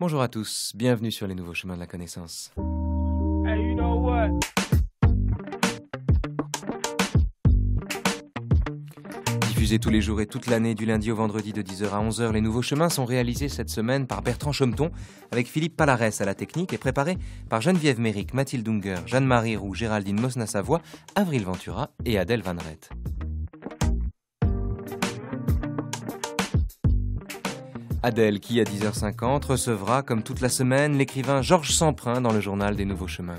Bonjour à tous, bienvenue sur les nouveaux chemins de la connaissance. Diffusés tous les jours et toute l'année du lundi au vendredi de 10h à 11h, les nouveaux chemins sont réalisés cette semaine par Bertrand Chometon avec Philippe Palarès à la technique et préparés par Geneviève Méric, Mathilde Unger, Jeanne-Marie Roux, Géraldine Mosna-Savoie, Avril Ventura et Adèle Van Rett. Adèle qui, à 10h50, recevra, comme toute la semaine, l'écrivain Georges Semprin dans le journal des Nouveaux Chemins.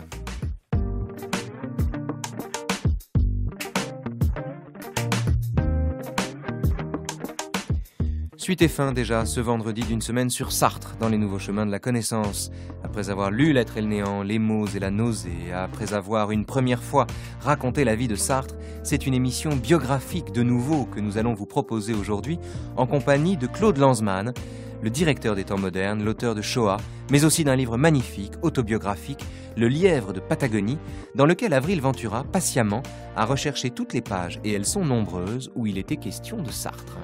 Suite et fin déjà ce vendredi d'une semaine sur Sartre dans les nouveaux chemins de la connaissance. Après avoir lu L'être et le néant, les mots et la nausée, après avoir une première fois raconté la vie de Sartre, c'est une émission biographique de nouveau que nous allons vous proposer aujourd'hui en compagnie de Claude Lanzmann, le directeur des temps modernes, l'auteur de Shoah, mais aussi d'un livre magnifique, autobiographique, Le Lièvre de Patagonie, dans lequel Avril Ventura, patiemment, a recherché toutes les pages, et elles sont nombreuses, où il était question de Sartre.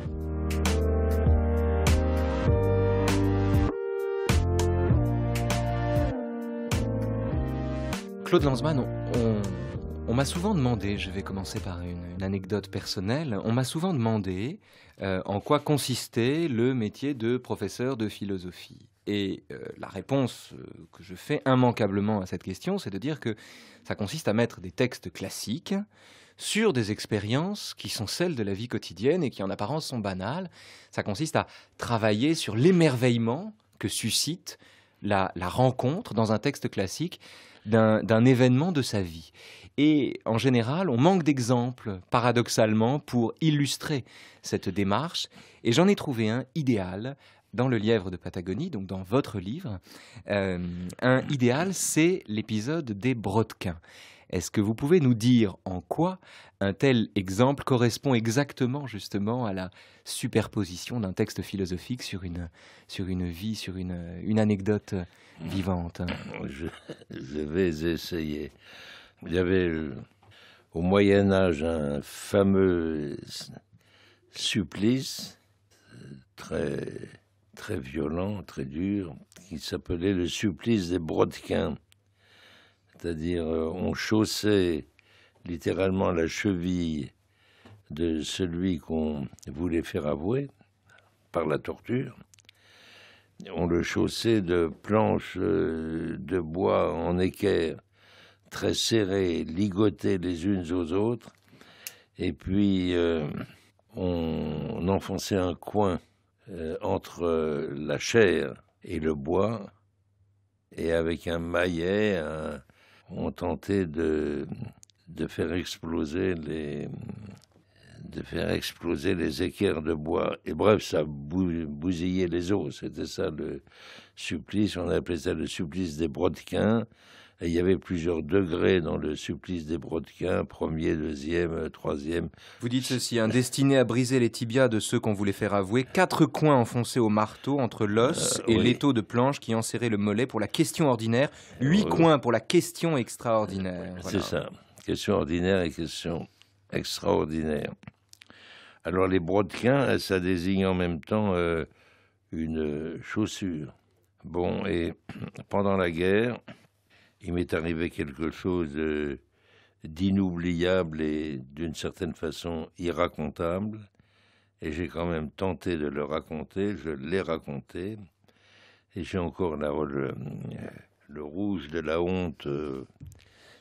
Claude Lanzmann, on, m'a souvent demandé, je vais commencer par une, anecdote personnelle, on m'a souvent demandé euh, en quoi consistait le métier de professeur de philosophie. Et euh, la réponse euh, que je fais immanquablement à cette question, c'est de dire que ça consiste à mettre des textes classiques sur des expériences qui sont celles de la vie quotidienne et qui en apparence sont banales. Ça consiste à travailler sur l'émerveillement que suscite la, rencontre dans un texte classique d'un événement de sa vie. Et en général, on manque d'exemples, paradoxalement, pour illustrer cette démarche. Et j'en ai trouvé un idéal dans le lièvre de Patagonie, donc dans votre livre. Euh, un idéal, c'est l'épisode des brodequins. Est-ce que vous pouvez nous dire en quoi un tel exemple correspond exactement justement à la superposition d'un texte philosophique sur une, sur une vie, sur une, anecdote vivante je, vais essayer. Il y avait au Moyen Âge un fameux supplice très, très violent, très dur, qui s'appelait le supplice des brodequins. C'est-à-dire, euh, on chaussait littéralement la cheville de celui qu'on voulait faire avouer par la torture. On le chaussait de planches euh, de bois en équerre très serrées, ligotées les unes aux autres. Et puis, euh, on enfonçait un coin entre la chair et le bois, et avec un maillet, ont tenté de, de faire exploser les de faire exploser les équerres de bois. Et bref, ça bousillait les eaux. C'était ça le supplice. On appelait ça le supplice des brodequins il y avait plusieurs degrés dans le supplice des brodequins, premier, deuxième, euh, troisième. Vous dites ceci, un destiné à briser les tibias de ceux qu'on voulait faire avouer, quatre coins enfoncés au marteau entre l'os euh, et l'étau de planche qui enserrait le mollet pour la question ordinaire, huit euh, coins pour la question extraordinaire. C'est ça, question ordinaire et question extraordinaire. Alors les brodequins, ça désigne en même temps une chaussure. Bon, et pendant la guerre, il m'est arrivé quelque chose euh, d'inoubliable et d'une certaine façon irracontable, et j'ai quand même tenté de le raconter, je l'ai raconté, et j'ai encore euh, le, rouge de la honte, euh,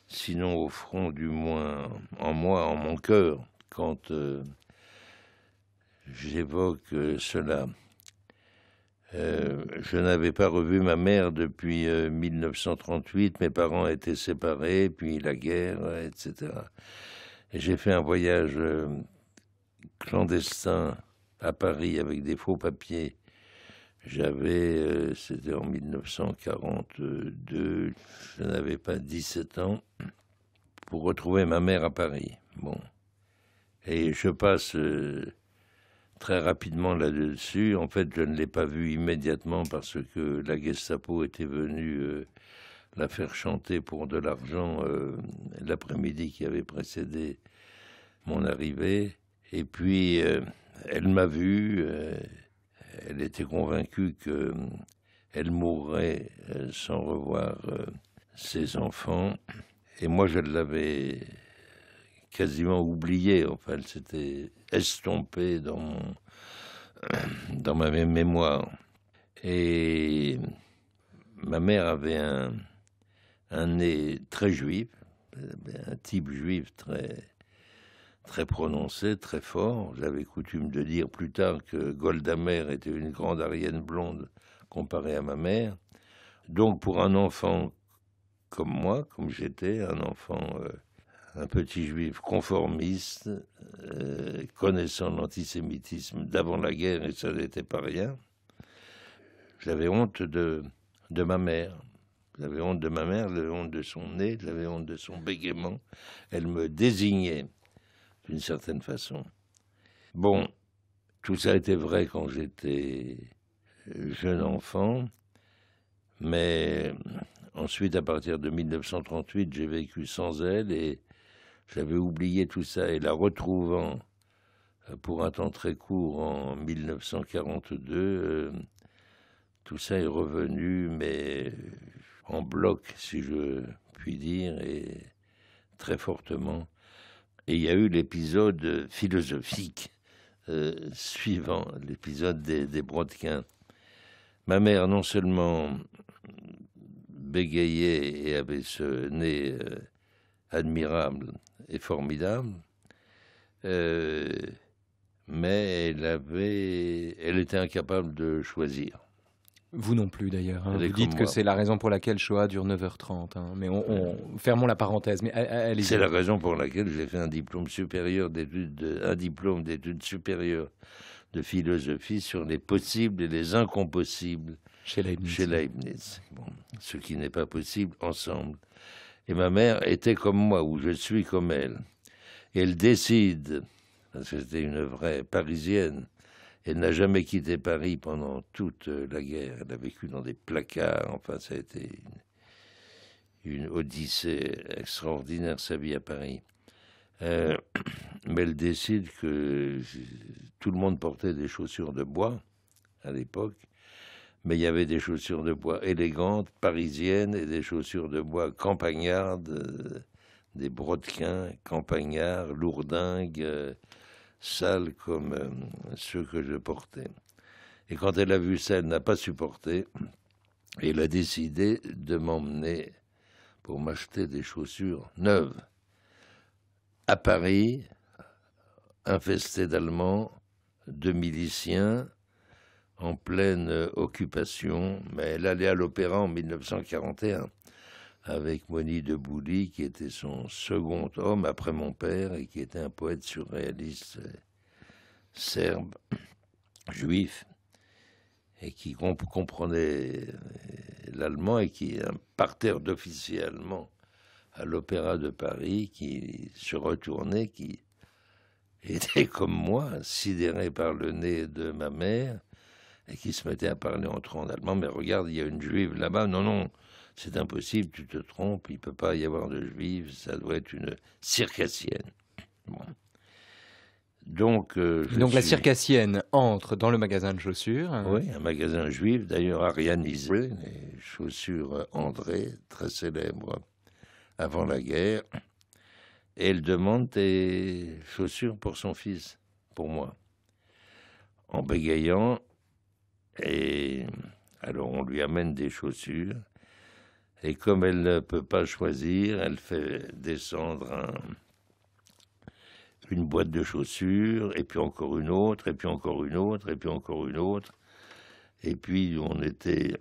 sinon au front, du moins en moi, en mon cœur, quand j'évoque cela. Euh, je n'avais pas revu ma mère depuis 1938, euh, mes parents étaient séparés, puis la guerre, euh, etc. Et j'ai fait un voyage clandestin à Paris avec des faux papiers. J'avais, c'était en 1942, je n'avais pas 17 ans, pour retrouver ma mère à Paris. Bon. Et je passe très rapidement là-dessus. En fait, je ne l'ai pas vu immédiatement parce que la Gestapo était venue euh, la faire chanter pour de l'argent euh, l'après-midi qui avait précédé mon arrivée. Et puis, euh, elle m'a vu. elle était convaincue que elle mourrait sans revoir ses enfants. Et moi, je l'avais quasiment oublié. Enfin, c'était estompé dans, dans ma mémoire. Et ma mère avait un, un nez très juif, un type juif très, très prononcé, très fort. J'avais coutume de dire plus tard que Goldamer était une grande arienne blonde comparée à ma mère. Donc pour un enfant comme moi, comme j'étais, un enfant euh, un petit juif conformiste, euh, connaissant l'antisémitisme d'avant la guerre, et ça n'était pas rien. J'avais honte de, de ma mère. J'avais honte de ma mère, j'avais honte de son nez, j'avais honte de son bégaiement. Elle me désignait d'une certaine façon. Bon, tout ça était vrai quand j'étais jeune enfant, mais ensuite, à partir de 1938, j'ai vécu sans elle et j'avais oublié tout ça et la retrouvant euh, pour un temps très court en 1942, euh, tout ça est revenu, mais euh, en bloc, si je puis dire, et très fortement. Et il y a eu l'épisode philosophique suivant, l'épisode des, brodequins. Ma mère, non seulement bégayait et avait ce nez admirable et formidable, euh, mais elle était incapable de choisir. Vous non plus d'ailleurs. Hein. Vous dites que c'est la raison pour laquelle Shoah dure 9h30. Hein. Mais on, fermons la parenthèse. c'est la raison pour laquelle j'ai fait un diplôme supérieur d'études, un diplôme d'études supérieures de philosophie sur les possibles et les incompossibles chez Leibniz. ce qui n'est pas possible ensemble. Et ma mère était comme moi, ou je suis comme elle. elle décide, parce que c'était une vraie parisienne, elle n'a jamais quitté Paris pendant toute la guerre. Elle a vécu dans des placards. Enfin, ça a été une, odyssée extraordinaire, sa vie à Paris. Euh, mais elle décide que tout le monde portait des chaussures de bois à l'époque mais il y avait des chaussures de bois élégantes, parisiennes, et des chaussures de bois campagnardes, euh, des brodequins campagnards, lourdingues, euh, sales comme euh, ceux que je portais. Et quand elle a vu ça, elle n'a pas supporté, et elle a décidé de m'emmener pour m'acheter des chaussures neuves. À Paris, infesté d'Allemands, de miliciens, en pleine euh, occupation, mais elle allait à l'opéra en 1941 avec Moni de Bouli, qui était son second homme après mon père et qui était un poète surréaliste euh, serbe, juif, et qui comprenait euh, l'allemand et qui est un parterre à l'Opéra de Paris, qui se retournait, qui était comme moi, sidéré par le nez de ma mère, et qui se mettait à parler entre en allemand. Mais regarde, il y a une juive là-bas. Non, non, c'est impossible, tu te trompes, il ne peut pas y avoir de juive, ça doit être une circassienne. Euh, Donc, la circassienne entre dans le magasin de chaussures. Oui, un magasin juif, d'ailleurs arianisé, les chaussures euh, André, très célèbres avant la guerre. Et elle demande des chaussures pour son fils, pour moi. En bégayant, et alors on lui amène des chaussures. Et comme elle ne peut pas choisir, elle fait descendre une boîte de chaussures, et puis encore une autre, et puis encore une autre, et puis encore une autre. Et puis on était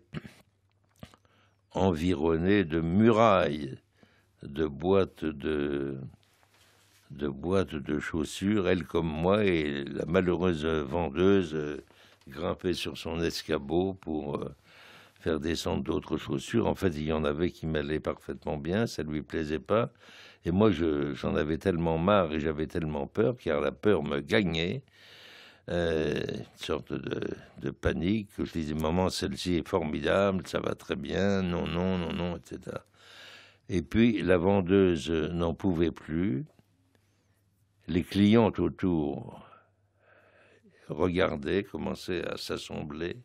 environné de murailles de boîtes de, de boîtes de chaussures, elle comme moi, et la malheureuse vendeuse grimper sur son escabeau pour euh, faire descendre d'autres chaussures. En fait, il y en avait qui m'allaient parfaitement bien, ça ne lui plaisait pas. Et moi, j'en avais tellement marre et j'avais tellement peur, car la peur me gagnait. Euh, une sorte de, panique, que je disais, maman, celle-ci est formidable, ça va très bien, non, non, non, non, etc. Et puis la vendeuse euh, n'en pouvait plus, les clientes autour Regarder, commencer à s'assembler,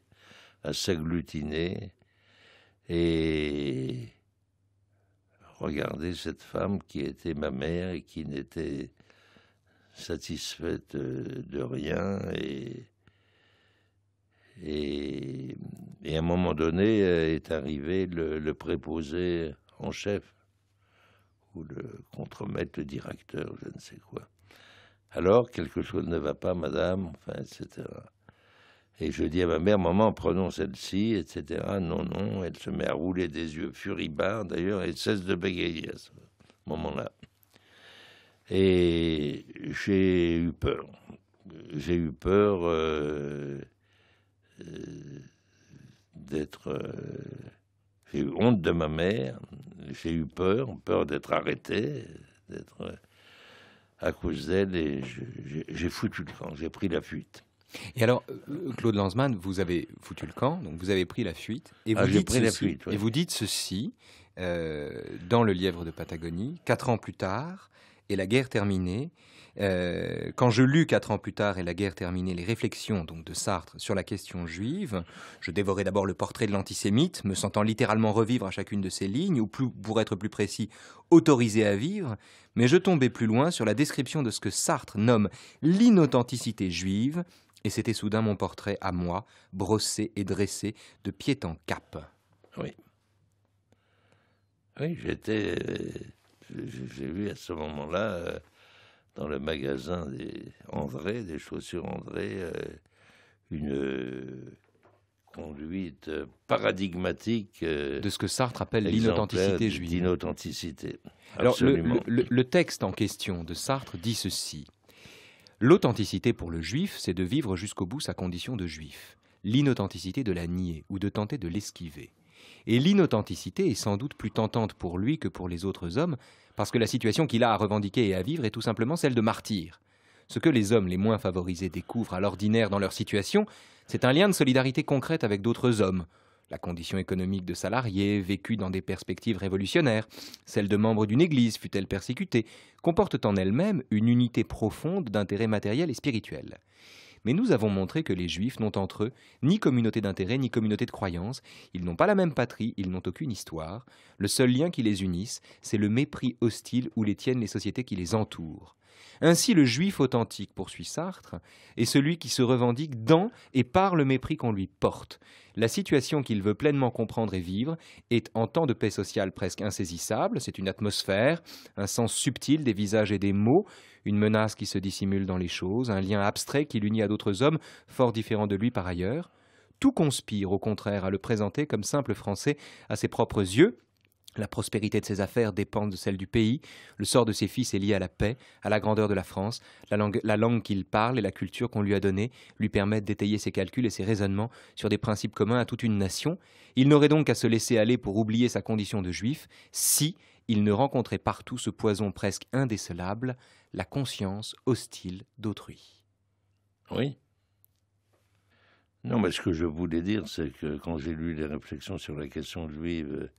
à s'agglutiner et regarder cette femme qui était ma mère et qui n'était satisfaite euh, de rien et et, à un moment donné euh, est arrivé le, préposé en chef ou le contremaître, le directeur, je ne sais quoi. Alors, quelque chose ne va pas, madame, enfin, etc. Et je dis à ma mère, maman, prenons celle-ci, etc. Non, non, elle se met à rouler des yeux furibards, d'ailleurs, et cesse de bégayer à ce moment-là. Et j'ai eu peur. J'ai eu peur euh, euh, d'être... Euh, j'ai eu honte de ma mère, j'ai eu peur, peur d'être arrêté, d'être à cause d'elle et j'ai foutu le camp, j'ai pris la fuite. Et alors, euh, Claude Lanzmann, vous avez foutu le camp, donc vous avez pris la fuite. Et vous, ah, dites, ceci, la et vous dites ceci euh, dans Le Lièvre de Patagonie, quatre ans plus tard, et la guerre terminée, euh, quand je lus quatre ans plus tard et la guerre terminée les réflexions donc de Sartre sur la question juive, je dévorais d'abord le portrait de l'antisémite, me sentant littéralement revivre à chacune de ses lignes, ou plus, pour être plus précis, autorisé à vivre, mais je tombais plus loin sur la description de ce que Sartre nomme l'inauthenticité juive, et c'était soudain mon portrait à moi, brossé et dressé de pied en cap. Oui. Oui, j'étais euh, j'ai vu à ce moment-là, euh, dans le magasin des des chaussures André, euh, une euh, conduite paradigmatique. de ce que Sartre appelle l'inauthenticité juive. L'inauthenticité. Alors, le texte en question de Sartre dit ceci. L'authenticité pour le juif, c'est de vivre jusqu'au bout sa condition de juif. L'inauthenticité de la nier ou de tenter de l'esquiver. Et l'inauthenticité est sans doute plus tentante pour lui que pour les autres hommes, parce que la situation qu'il a à revendiquer et à vivre est tout simplement celle de martyr. Ce que les hommes les moins favorisés découvrent à l'ordinaire dans leur situation, c'est un lien de solidarité concrète avec d'autres hommes. La condition économique de salariés, vécue dans des perspectives révolutionnaires, celle de membre d'une église, fut-elle persécutée, comporte en elle-même une unité profonde d'intérêts matériels et spirituels mais nous avons montré que les Juifs n'ont entre eux ni communauté d'intérêt ni communauté de croyance, ils n'ont pas la même patrie, ils n'ont aucune histoire, le seul lien qui les unisse, c'est le mépris hostile où les tiennent les sociétés qui les entourent. Ainsi, le juif authentique, poursuit Sartre, est celui qui se revendique dans et par le mépris qu'on lui porte. La situation qu'il veut pleinement comprendre et vivre est en temps de paix sociale presque insaisissable, c'est une atmosphère, un sens subtil des visages et des mots, une menace qui se dissimule dans les choses, un lien abstrait qui l'unit à d'autres hommes fort différents de lui par ailleurs. Tout conspire au contraire à le présenter comme simple Français à ses propres yeux, la prospérité de ses affaires dépend de celle du pays. Le sort de ses fils est lié à la paix, à la grandeur de la France. La langue, qu'il parle et la culture qu'on lui a donnée lui permettent d'étayer ses calculs et ses raisonnements sur des principes communs à toute une nation. Il n'aurait donc qu'à se laisser aller pour oublier sa condition de juif si il ne rencontrait partout ce poison presque indécelable, la conscience hostile d'autrui. Oui. Non, mais ce que je voulais dire, c'est que quand j'ai lu les réflexions sur la question juive,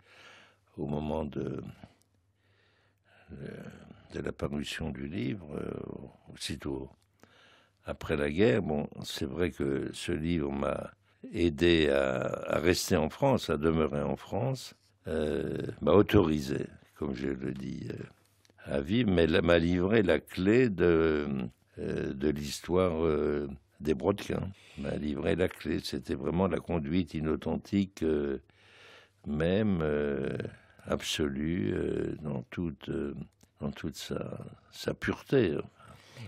au moment de, de la parution du livre, euh, aussitôt après la guerre. Bon, c'est vrai que ce livre m'a aidé à, rester en France, à demeurer en France, euh, m'a autorisé, comme je le dis, euh, à vivre, mais m'a livré la clé de, de l'histoire des Brodequins. m'a livré la clé. C'était vraiment la conduite inauthentique même euh, absolue euh, dans toute, euh, sa, pureté.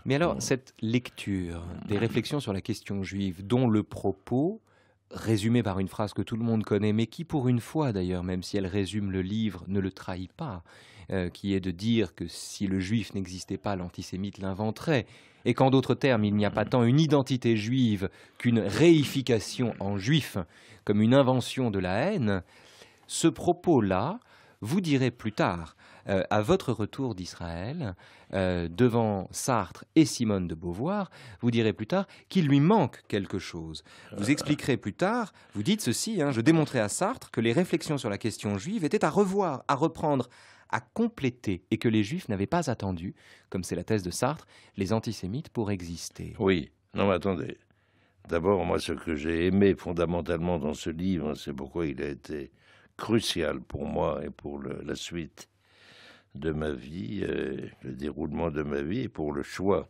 Mais alors, cette lecture des mm. réflexions sur la question juive, dont le propos, résumé par une phrase que tout le monde connaît, mais qui, pour une fois d'ailleurs, même si elle résume le livre, ne le trahit pas, qui est de dire que si le juif n'existait pas, l'antisémite l'inventerait, et qu'en d'autres termes, il n'y a pas tant une identité juive qu'une réification en juif, comme une invention de la haine, ce propos-là, vous direz plus tard, euh, à votre retour d'Israël, euh, devant Sartre et Simone de Beauvoir, vous direz plus tard qu'il lui manque quelque chose. Vous euh, expliquerez plus tard, vous dites ceci, hein, je démontrais à Sartre que les réflexions sur la question juive étaient à revoir, à reprendre, à compléter, et que les juifs n'avaient pas attendu, comme c'est la thèse de Sartre, les antisémites pour exister. Oui, non mais attendez. D'abord, moi, ce que j'ai aimé fondamentalement dans ce livre, c'est pourquoi il a été crucial pour moi et pour la suite de ma vie, euh, le déroulement de ma vie et pour le choix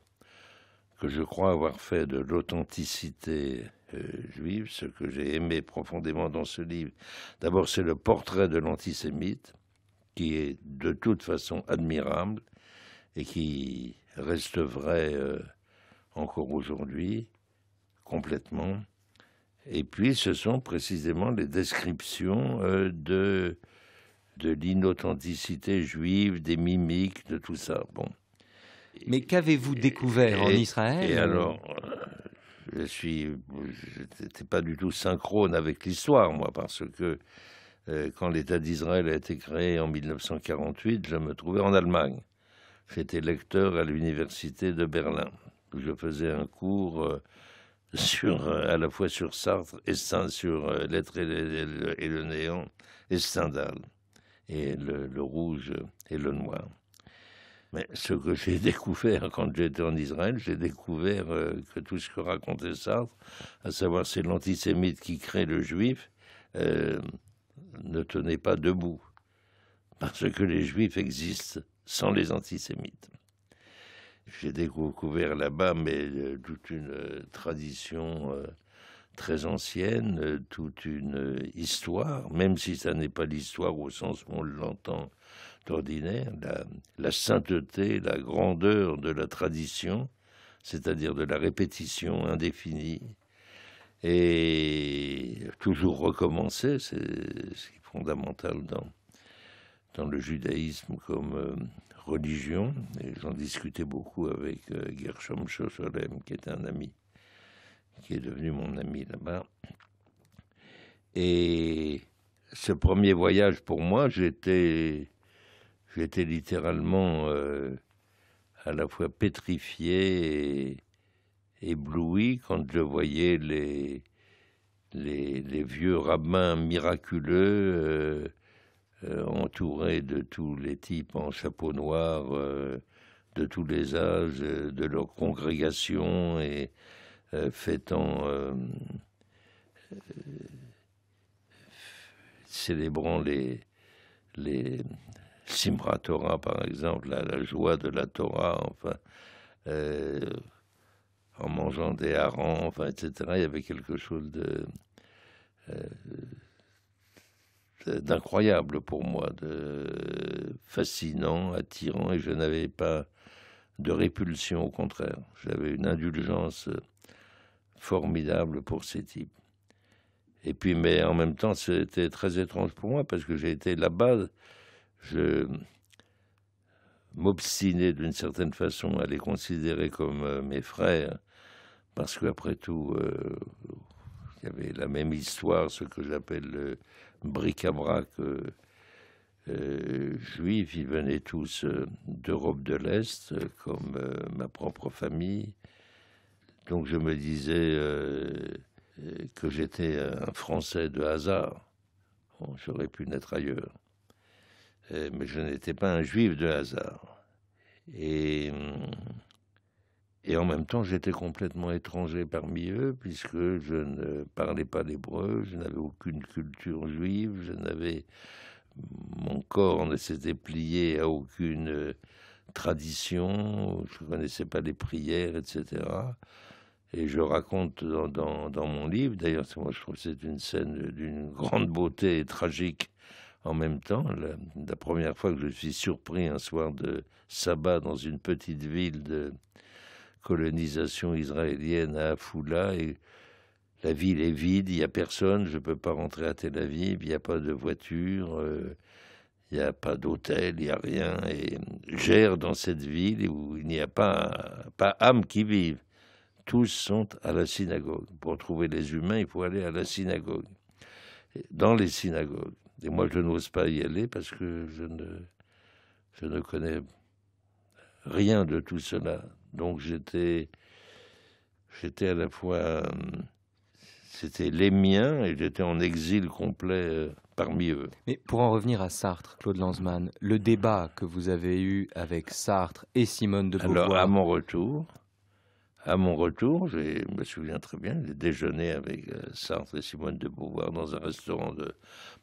que je crois avoir fait de l'authenticité euh, juive, ce que j'ai aimé profondément dans ce livre. D'abord, c'est le portrait de l'antisémite, qui est de toute façon admirable et qui reste vrai euh, encore aujourd'hui complètement. Et puis, ce sont précisément les descriptions euh, de, de l'inauthenticité juive, des mimiques, de tout ça. Bon. Mais qu'avez-vous découvert en Israël Et alors, euh, je n'étais pas du tout synchrone avec l'histoire, moi, parce que euh, quand l'État d'Israël a été créé en 1948, je me trouvais en Allemagne. J'étais lecteur à l'université de Berlin. Je faisais un cours sur, euh, à la fois sur Sartre et sur euh, L'être et, le néant et Stendhal, et le, rouge et le noir. Mais ce que j'ai découvert quand j'étais en Israël, j'ai découvert euh, que tout ce que racontait Sartre, à savoir c'est l'antisémite qui crée le juif, ne tenait pas debout. Parce que les juifs existent sans les antisémites. J'ai découvert là-bas, mais euh, toute une euh, tradition euh, très ancienne, toute une histoire, même si ça n'est pas l'histoire au sens où on l'entend d'ordinaire, la, sainteté, la grandeur de la tradition, c'est-à-dire de la répétition indéfinie, et toujours recommencer, c'est ce qui est fondamental dans le judaïsme comme religion, et j'en discutais beaucoup avec euh, Gershom Chosolem, qui est un ami, qui est devenu mon ami là-bas. Et ce premier voyage pour moi, j'étais, j'étais littéralement euh, à la fois pétrifié et ébloui quand je voyais les, les, vieux rabbins miraculeux. Euh, euh, entouré de tous les types en chapeau noir, euh, de tous les âges, euh, de leur congrégation et fêtant, célébrant les, les Simra Torah, par exemple, la, joie de la Torah, enfin, en mangeant des harengs, enfin, etc. Il y avait quelque chose de d'incroyable pour moi, de fascinant, attirant, et je n'avais pas de répulsion, au contraire. J'avais une indulgence formidable pour ces types. Et puis, mais en même temps, c'était très étrange pour moi parce que j'ai été là-bas, je m'obstinais d'une certaine façon à les considérer comme euh, mes frères, parce qu'après tout, euh, il y avait la même histoire, ce que j'appelle le, bric-à-brac euh, euh, juifs. Ils venaient tous euh, d'Europe de l'Est, comme ma propre famille. Donc je me disais que j'étais un Français de hasard. J'aurais pu naître ailleurs. mais je n'étais pas un juif de hasard. Et hum, et en même temps, j'étais complètement étranger parmi eux, puisque je ne parlais pas d'hébreu, je n'avais aucune culture juive, je n'avais. Mon corps ne s'était plié à aucune euh, tradition, je ne connaissais pas les prières, etc. Et je raconte dans, mon livre, d'ailleurs, moi je trouve que c'est une scène d'une grande beauté et tragique en même temps. La, la, première fois que je suis surpris un soir de sabbat dans une petite ville de, colonisation israélienne à Afoula, et la ville est vide, il n'y a personne, je ne peux pas rentrer à Tel Aviv, il n'y a pas de voiture, euh, il n'y a pas d'hôtel, il n'y a rien. Et j'erre dans cette ville où il n'y a pas, pas âme qui vive. Tous sont à la synagogue. Pour trouver les humains, il faut aller à la synagogue, dans les synagogues. Et moi, je n'ose pas y aller parce que je ne, je ne connais rien de tout cela. Donc j'étais, j'étais à la fois, euh, c'était les miens et j'étais en exil complet euh, parmi eux. Mais pour en revenir à Sartre, Claude Lanzmann, le débat que vous avez eu avec Sartre et Simone de Beauvoir. Alors à mon retour, à mon retour, je me souviens très bien, j'ai déjeuné avec euh, Sartre et Simone de Beauvoir dans un restaurant de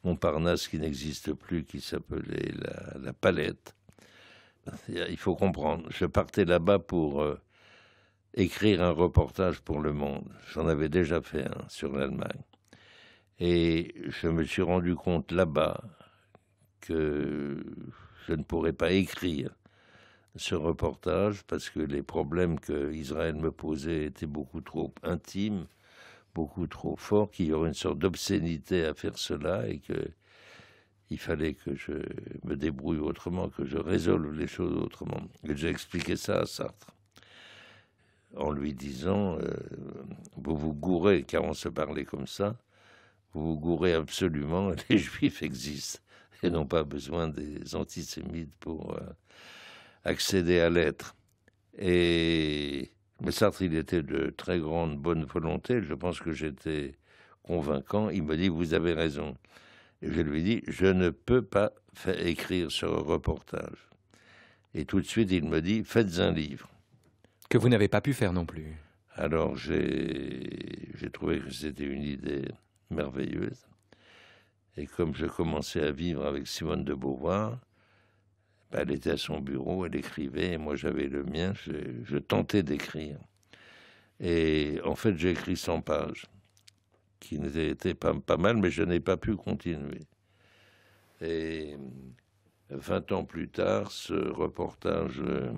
Montparnasse qui n'existe plus, qui s'appelait la Palette il faut comprendre. Je partais là-bas pour euh, écrire un reportage pour Le Monde. J'en avais déjà fait un sur l'Allemagne. Et je me suis rendu compte là-bas que je ne pourrais pas écrire ce reportage parce que les problèmes que Israël me posait étaient beaucoup trop intimes, beaucoup trop forts, qu'il y aurait une sorte d'obscénité à faire cela et que il fallait que je me débrouille autrement, que je résolve les choses autrement. Et j'ai expliqué ça à Sartre en lui disant euh, Vous vous gourrez, car on se parlait comme ça, vous vous gourrez absolument, les juifs existent et n'ont pas besoin des antisémites pour euh, accéder à l'être. Et. Mais Sartre, il était de très grande bonne volonté. Je pense que j'étais convaincant. Il me dit Vous avez raison je lui dis, je ne peux pas faire écrire ce reportage. Et tout de suite, il me dit, faites un livre. Que vous n'avez pas pu faire non plus. Alors j'ai trouvé que c'était une idée merveilleuse. Et comme je commençais à vivre avec Simone de Beauvoir, bah, elle était à son bureau, elle écrivait, et moi j'avais le mien, je, je tentais d'écrire. Et en fait, j'ai écrit 100 pages qui n'était pas, pas mal, mais je n'ai pas pu continuer. Et 20 ans plus tard, ce reportage euh,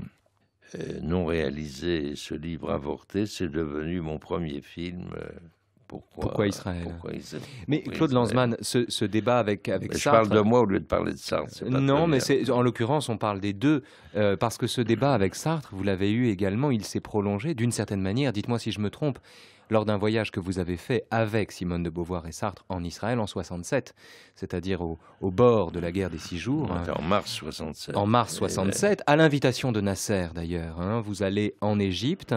non réalisé, ce livre avorté, c'est devenu mon premier film. Euh, pourquoi, Israël, Mais Claude Lanzmann, ce, débat avec, avec Sartre... Je parle de moi au lieu de parler de Sartre. Non, mais en l'occurrence, on parle des deux. Euh, parce que ce débat avec Sartre, vous l'avez eu également, il s'est prolongé d'une certaine manière, dites-moi si je me trompe, lors d'un voyage que vous avez fait avec Simone de Beauvoir et Sartre en Israël en 67, c'est-à-dire au, bord de la guerre des six jours. Hein. En mars 67. En mars 67, à l'invitation de Nasser d'ailleurs. Hein. Vous allez en Égypte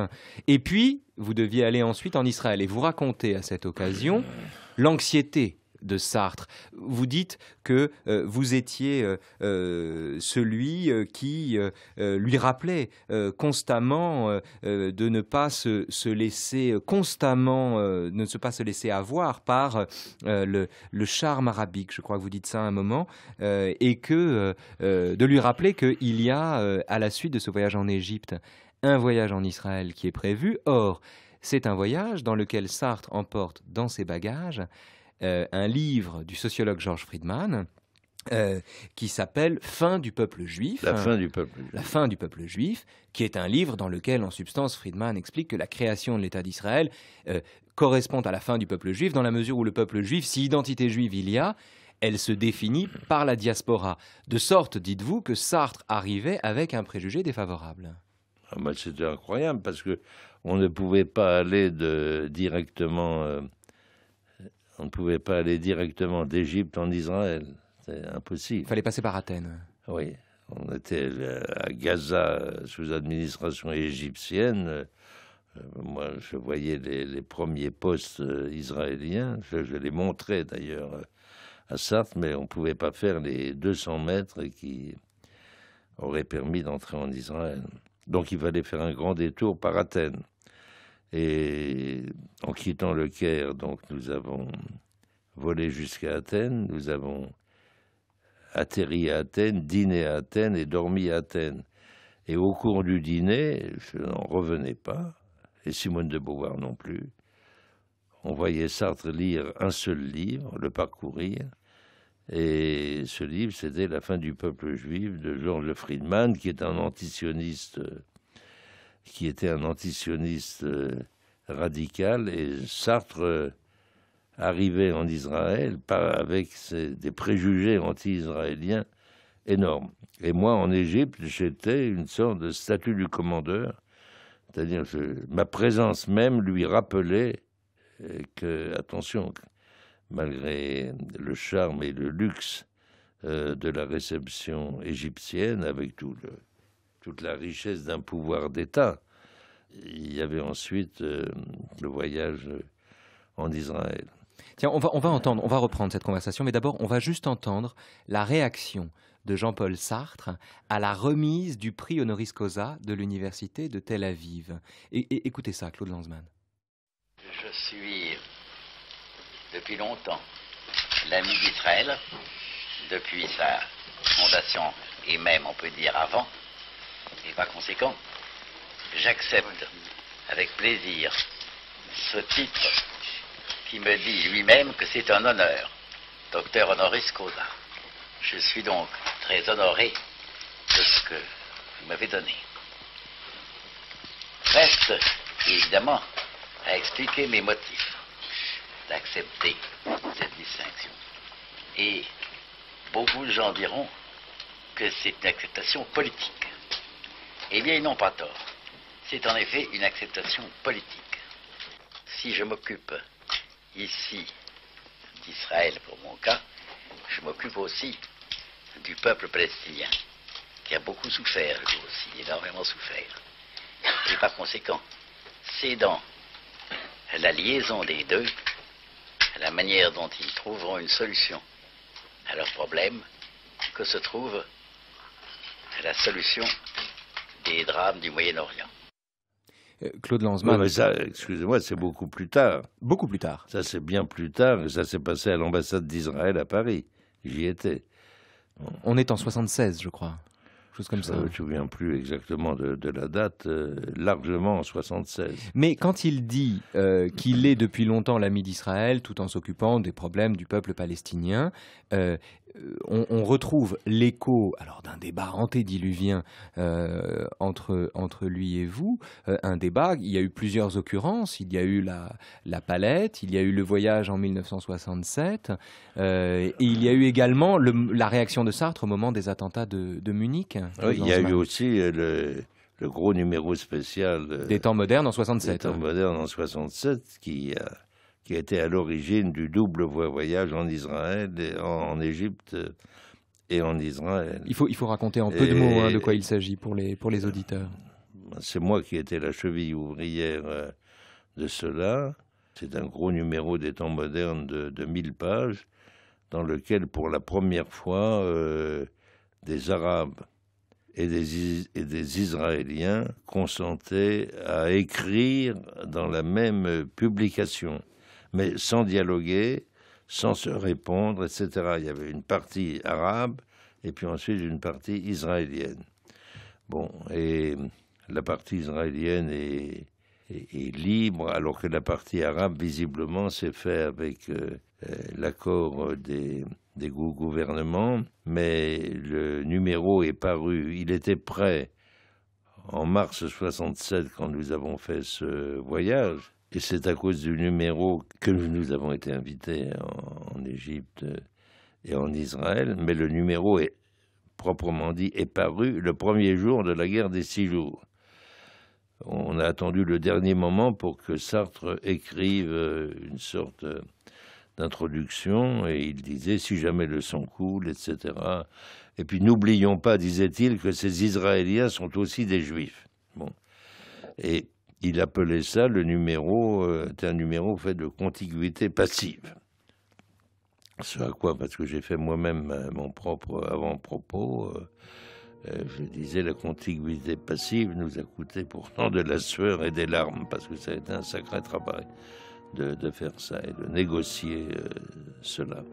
et puis vous deviez aller ensuite en Israël et vous racontez à cette occasion euh. l'anxiété de Sartre. Vous dites que euh, vous étiez euh, euh, celui qui lui rappelait constamment de ne pas se, laisser constamment, pas se laisser avoir par le, charme arabique, je crois que vous dites ça à un moment, et que de lui rappeler qu'il y a, à la suite de ce voyage en Égypte, un voyage en Israël qui est prévu. Or, c'est un voyage dans lequel Sartre emporte dans ses bagages euh, un livre du sociologue Georges Friedman. Euh, qui s'appelle Fin du peuple juif. La fin du peuple juif. La fin du peuple juif, qui est un livre dans lequel, en substance, Friedman explique que la création de l'État d'Israël euh, correspond à la fin du peuple juif, dans la mesure où le peuple juif, si identité juive il y a, elle se définit par la diaspora. De sorte, dites-vous, que Sartre arrivait avec un préjugé défavorable. Ah, bah, c'était incroyable, parce que on ne pouvait pas aller directement. On ne pouvait pas aller directement d'Égypte en Israël. C'est impossible. Il fallait passer par Athènes. Oui. On était euh, à Gaza euh, sous administration égyptienne. Euh, moi, je voyais les, premiers postes israéliens. Je, je les montrais d'ailleurs à Sartre, mais on ne pouvait pas faire les 200 mètres qui auraient permis d'entrer en Israël. Donc il fallait faire un grand détour par Athènes. Et en quittant le Caire, donc nous avons volé jusqu'à Athènes, nous avons atterri à Athènes, dîné à Athènes et dormi à Athènes. Et au cours du dîner, je n'en revenais pas, et Simone de Beauvoir non plus. On voyait Sartre lire un seul livre, le parcourir, et ce livre, c'était La fin du peuple juif de Georges Friedman, qui est un antisioniste qui était un antisioniste euh, radical, et Sartre euh, arrivait en Israël avec des préjugés anti-israéliens énormes. Et moi, en Égypte, j'étais une sorte de statut du commandeur, c'est-à-dire que ma présence même lui rappelait euh, que, attention, malgré le charme et le luxe de la réception égyptienne, avec tout le, toute la richesse d'un pouvoir d'État. Il y avait ensuite euh, le voyage en Israël. Tiens, on va, on va entendre, on va reprendre cette conversation, mais d'abord, on va juste entendre la réaction de Jean-Paul Sartre à la remise du prix honoris causa de l'université de Tel Aviv. Et, écoutez ça, Claude Lanzmann. Je suis depuis longtemps l'ami d'Israël, depuis sa fondation et même, on peut dire, avant et par conséquent, j'accepte avec plaisir ce titre qui me dit lui-même que c'est un honneur, docteur honoris causa. Je suis donc très honoré de ce que vous m'avez donné. Reste évidemment à expliquer mes motifs d'accepter cette distinction. Et beaucoup de gens diront que c'est une acceptation politique. Eh bien, ils n'ont pas tort. C'est en effet une acceptation politique. Si je m'occupe ici d'Israël pour mon cas, je m'occupe aussi du peuple palestinien, qui a beaucoup souffert, lui aussi, énormément souffert. Et par conséquent, c'est dans la liaison des deux, la manière dont ils trouveront une solution à leur problème, que se trouve la solution des drames du Moyen-Orient. Euh, Claude Lanzmann. excusez-moi, c'est beaucoup plus tard. Beaucoup plus tard. Ça, c'est bien plus tard, ça s'est passé à l'ambassade d'Israël à Paris. J'y étais. On est en 76, je crois comme je ça. ne me souviens plus exactement de, la date, euh, largement en 76. Mais quand il dit euh, qu'il est depuis longtemps l'ami d'Israël, tout en s'occupant des problèmes du peuple palestinien, euh, on, retrouve l'écho alors d'un débat antédiluvien euh, entre, entre lui et vous. un débat, il y a eu plusieurs occurrences. Il y a eu la, la palette, il y a eu le voyage en 1967, et il y a eu également la réaction de Sartre au moment des attentats de, de Munich il y a eu aussi euh, le, gros numéro spécial. Euh, des temps modernes en 67. Des temps modernes en 67 qui a, euh, qui a été à l'origine du double voyage en Israël, en, Égypte et en Israël. Il faut, il faut raconter en peu de mots hein, de quoi il s'agit pour les, pour les auditeurs. C'est moi qui étais la cheville ouvrière de cela. C'est un gros numéro des temps modernes de, de 1000 pages, dans lequel, pour la première fois, des Arabes et des, Israéliens consentaient à écrire dans la même publication, mais sans dialoguer, sans se répondre, etc. Il y avait une partie arabe et puis ensuite une partie israélienne. Bon, et la partie israélienne est, libre, alors que la partie arabe, visiblement, s'est fait avec euh, euh, l'accord des, gouvernements, mais le numéro est paru. Il était prêt en mars 67 quand nous avons fait ce voyage. Et c'est à cause du numéro que nous avons été invités en, Égypte euh, et en Israël. Mais le numéro est proprement dit est paru le premier jour de la guerre des six jours. On a attendu le dernier moment pour que Sartre écrive euh, une sorte d'introduction, et il disait si jamais le sang coule, etc. Et puis n'oublions pas, disait-il, que ces Israéliens sont aussi des Juifs. Bon. Et il appelait ça le numéro, euh, un numéro fait de contiguïté passive. Ce à quoi, parce que j'ai fait moi-même euh, mon propre avant-propos, euh, je disais la contiguïté passive nous a coûté pourtant de la sueur et des larmes, parce que ça a été un sacré travail de, faire ça et de négocier euh, cela.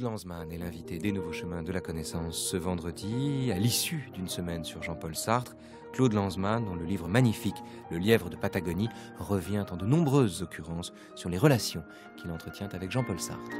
Claude Lanzmann est l'invité des Nouveaux Chemins de la Connaissance ce vendredi, à l'issue d'une semaine sur Jean-Paul Sartre. Claude Lanzmann, dont le livre magnifique Le lièvre de Patagonie revient en de nombreuses occurrences sur les relations qu'il entretient avec Jean-Paul Sartre.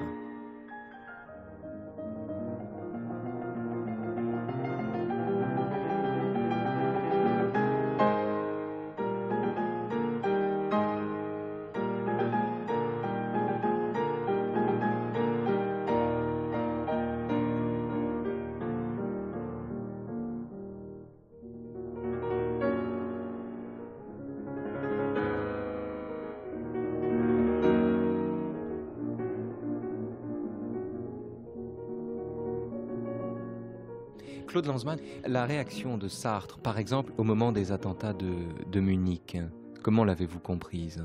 la réaction de Sartre, par exemple, au moment des attentats de, Munich, comment l'avez-vous comprise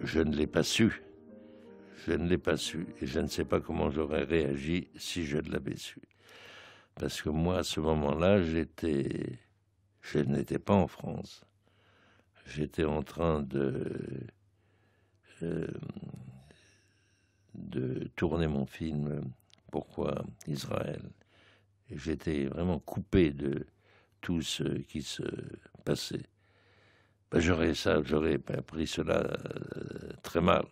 Je ne l'ai pas su. Je ne l'ai pas su et je ne sais pas comment j'aurais réagi si je l'avais su. Parce que moi, à ce moment-là, j'étais, je n'étais pas en France. J'étais en train de, euh, de tourner mon film Pourquoi Israël J'étais vraiment coupé de tout ce qui se passait. Ben, j'aurais ça, j'aurais pris cela euh, très mal.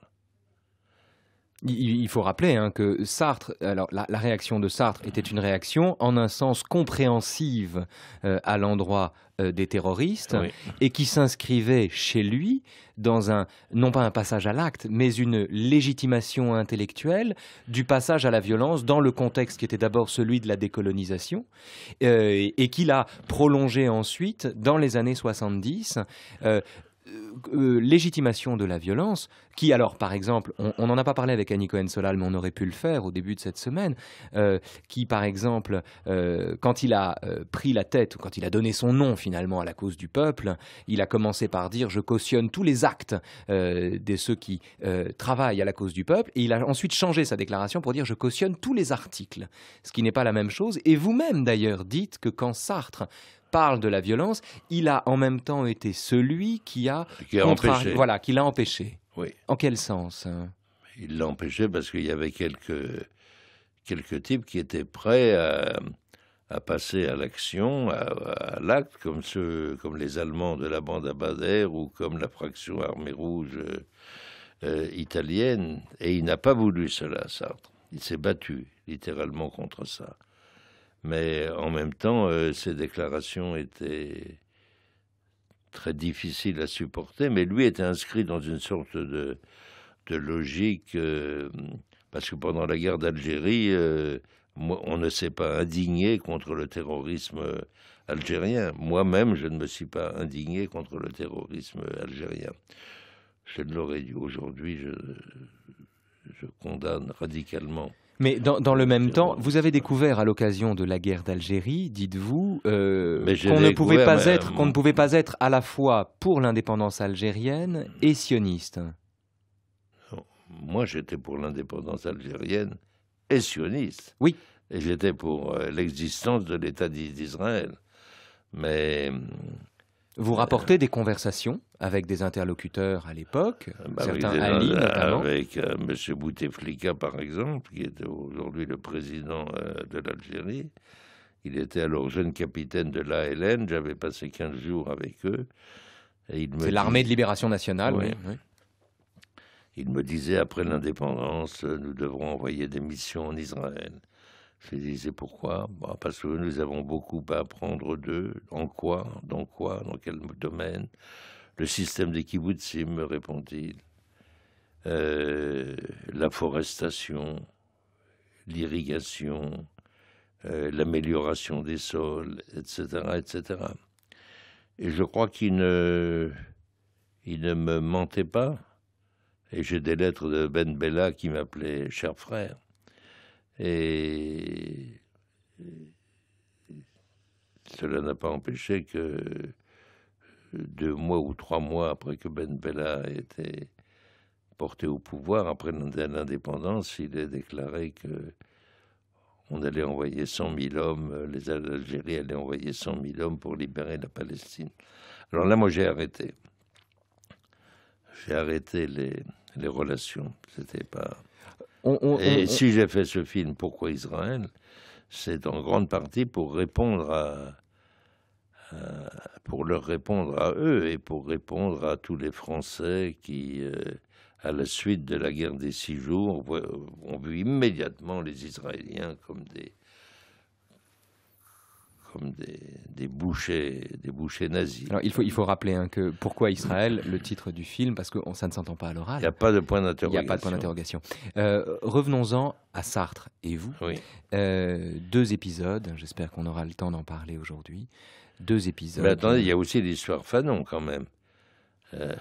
Il, faut rappeler hein, que Sartre, la, réaction de Sartre était une réaction en un sens compréhensive euh, à l'endroit euh, des terroristes et qui s'inscrivait chez lui dans un, non pas un passage à l'acte, mais une légitimation intellectuelle du passage à la violence dans le contexte qui était d'abord celui de la décolonisation euh, et, et qu'il a prolongé ensuite dans les années 70 euh, euh, légitimation de la violence, qui alors, par exemple, on n'en a pas parlé avec Annie Cohen-Solal, mais on aurait pu le faire au début de cette semaine, euh, qui, par exemple, quand il a pris la tête, quand il a donné son nom finalement à la cause du peuple, il a commencé par dire je cautionne tous les actes de ceux qui travaillent à la cause du peuple, et il a ensuite changé sa déclaration pour dire je cautionne tous les articles, ce qui n'est pas la même chose, et vous-même d'ailleurs dites que quand Sartre parle de la violence, il a en même temps été celui qui a, empêché. voilà, qui l'a empêché. Oui. En quel sens hein Il l'a empêché parce qu'il y avait quelques types qui étaient prêts à, passer à l'action, à, l'acte, comme comme les Allemands de la bande à Abadère ou comme la fraction armée rouge euh, euh, italienne. Et il n'a pas voulu cela, Sartre. Il s'est battu littéralement contre ça. Mais en même temps, euh, ces déclarations étaient très difficiles à supporter. Mais lui était inscrit dans une sorte de, logique, euh, parce que pendant la guerre d'Algérie, euh, on ne s'est pas indigné contre le terrorisme algérien. Moi-même, je ne me suis pas indigné contre le terrorisme algérien. Je ne l'aurais dit aujourd'hui, je condamne radicalement. Mais dans, le même temps, vous avez découvert à l'occasion de la guerre d'Algérie, dites-vous, euh, qu'on ne pouvait pas être, qu'on ne pouvait pas être à la fois pour l'indépendance algérienne et sioniste. Moi, j'étais pour l'indépendance algérienne et sioniste. Oui. Et j'étais pour euh, l'existence de l'État d'Israël. Mais hum, vous rapportez des conversations avec des interlocuteurs à l'époque, ah bah certains euh, Avec euh, M. Bouteflika, par exemple, qui est aujourd'hui le président euh, de l'Algérie. Il était alors jeune capitaine de l'ALN, j'avais passé 15 jours avec eux. C'est l'armée de libération nationale, oui. oui. Il me disait, après l'indépendance, nous devrons envoyer des missions en Israël. Je lui disais pourquoi bah, Parce que nous avons beaucoup à apprendre d'eux. En quoi Dans quoi Dans quel domaine Le système des kibbutzim, me répond-il. Euh, la forestation, l'irrigation, euh, l'amélioration des sols, etc., etc. Et je crois qu'il ne, il ne me mentait pas. Et j'ai des lettres de Ben Bella qui m'appelait cher frère. Et cela n'a pas empêché que deux mois ou trois mois après que Ben Bella ait été porté au pouvoir, après l'indépendance, il a déclaré que on allait envoyer cent mille hommes, les Algériens allaient envoyer cent mille hommes pour libérer la Palestine. Alors là, moi, j'ai arrêté. J'ai arrêté les, les relations. C'était pas. Et si j'ai fait ce film, pourquoi Israël C'est en grande partie pour répondre à, pour leur répondre à eux et pour répondre à tous les Français qui, euh, à la suite de la guerre des six jours, ont vu immédiatement les Israéliens comme des comme des, des, bouchers, des bouchers nazis. Alors il faut, il faut rappeler hein, que pourquoi Israël, le titre du film, parce que ça ne s'entend pas à l'oral. Il n'y a pas de point d'interrogation. Euh, revenons-en à Sartre et vous. Euh, deux épisodes, hein, j'espère qu'on aura le temps d'en parler aujourd'hui. Deux épisodes. Mais attendez, il y a aussi l'histoire Fanon quand même. Euh,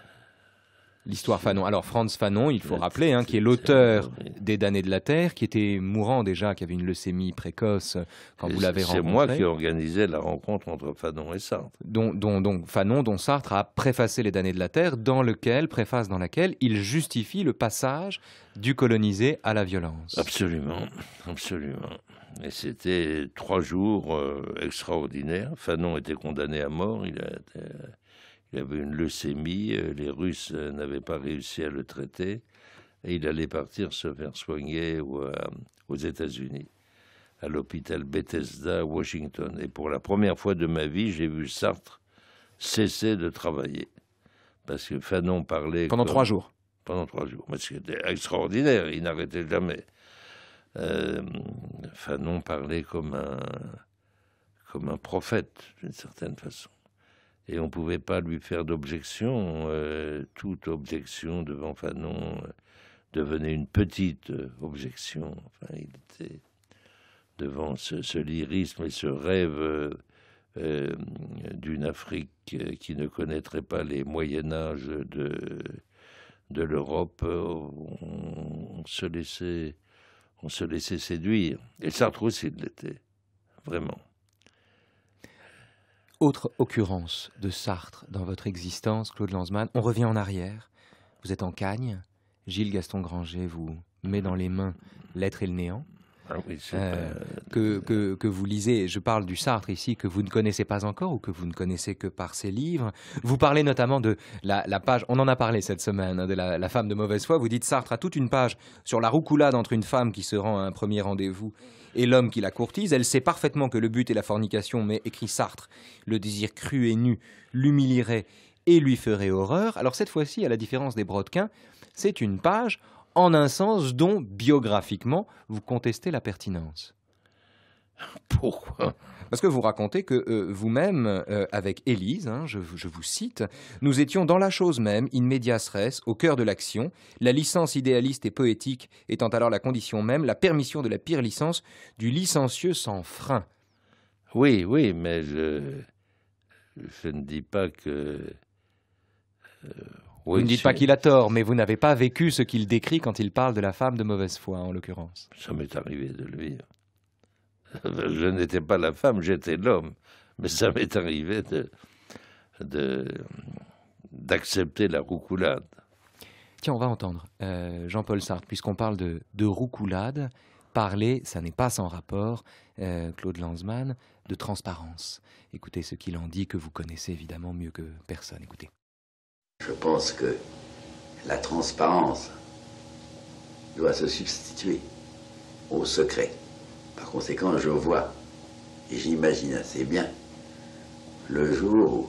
L'histoire Fanon. Alors Franz Fanon, il faut euh, rappeler, hein, qui est l'auteur des damnés de la Terre, qui était mourant déjà, qui avait une leucémie précoce euh, quand vous l'avez rencontré. C'est moi qui organisais la rencontre entre Fanon et Sartre. Donc Fanon, dont Sartre a préfacé les damnés de la Terre, dans lequel, préface dans laquelle, il justifie le passage du colonisé à la violence. Absolument, absolument. Et c'était trois jours euh, extraordinaires. Fanon était condamné à mort, il a été il avait une leucémie, euh, les Russes euh, n'avaient pas réussi à le traiter, et il allait partir se faire soigner euh, aux États-Unis, à l'hôpital Bethesda, Washington. Et pour la première fois de ma vie, j'ai vu Sartre cesser de travailler. Parce que Fanon parlait. Pendant trois jours. Pendant trois jours. Mais c'était extraordinaire, il n'arrêtait jamais. Fanon parlait comme comme un prophète, d'une certaine façon et on ne pouvait pas lui faire d'objection. Euh, toute objection devant Fanon euh, devenait une petite euh, objection. il était devant ce, lyrisme et ce rêve d'une Afrique qui ne connaîtrait pas les Moyen Âge de, de l'Europe. On, se laissait, on se laissait séduire. Et Sartre aussi l'était, vraiment. Autre occurrence de Sartre dans votre existence, Claude Lanzmann, on revient en arrière. Vous êtes en Cagne, Gilles Gaston Granger vous met dans les mains L'être et le néant, ah euh, que, vous lisez, je parle du Sartre ici, que vous ne connaissez pas encore ou que vous ne connaissez que par ses livres. Vous parlez notamment de la, page, on en a parlé cette semaine, hein, de la, la, femme de mauvaise foi. Vous dites Sartre a toute une page sur la roucoulade entre une femme qui se rend à un premier rendez-vous et l'homme qui la courtise. Elle sait parfaitement que le but est la fornication, mais écrit Sartre, le désir cru et nu l'humilierait et lui ferait horreur. Alors cette fois-ci, à la différence des brodequins, c'est une page en un sens dont, biographiquement, vous contestez la pertinence. Pourquoi Parce que vous racontez que euh, vous-même, euh, avec Élise, hein, je, vous cite, nous étions dans la chose même, in medias res, au cœur de l'action, la licence idéaliste et poétique étant alors la condition même, la permission de la pire licence, du licencieux sans frein. Oui, oui, mais je, je ne dis pas que euh, vous ne dites pas qu'il a tort, mais vous n'avez pas vécu ce qu'il décrit quand il parle de la femme de mauvaise foi, en l'occurrence. Ça m'est arrivé de le Je n'étais pas la femme, j'étais l'homme. Mais ça m'est arrivé d'accepter de, d'accepter la roucoulade. Tiens, on va entendre euh, Jean-Paul Sartre, puisqu'on parle de, de, roucoulade. Parler, ça n'est pas sans rapport, euh, Claude Lanzmann, de transparence. Écoutez ce qu'il en dit, que vous connaissez évidemment mieux que personne. Écoutez. Je pense que la transparence doit se substituer au secret. Par conséquent, je vois, et j'imagine assez bien, le jour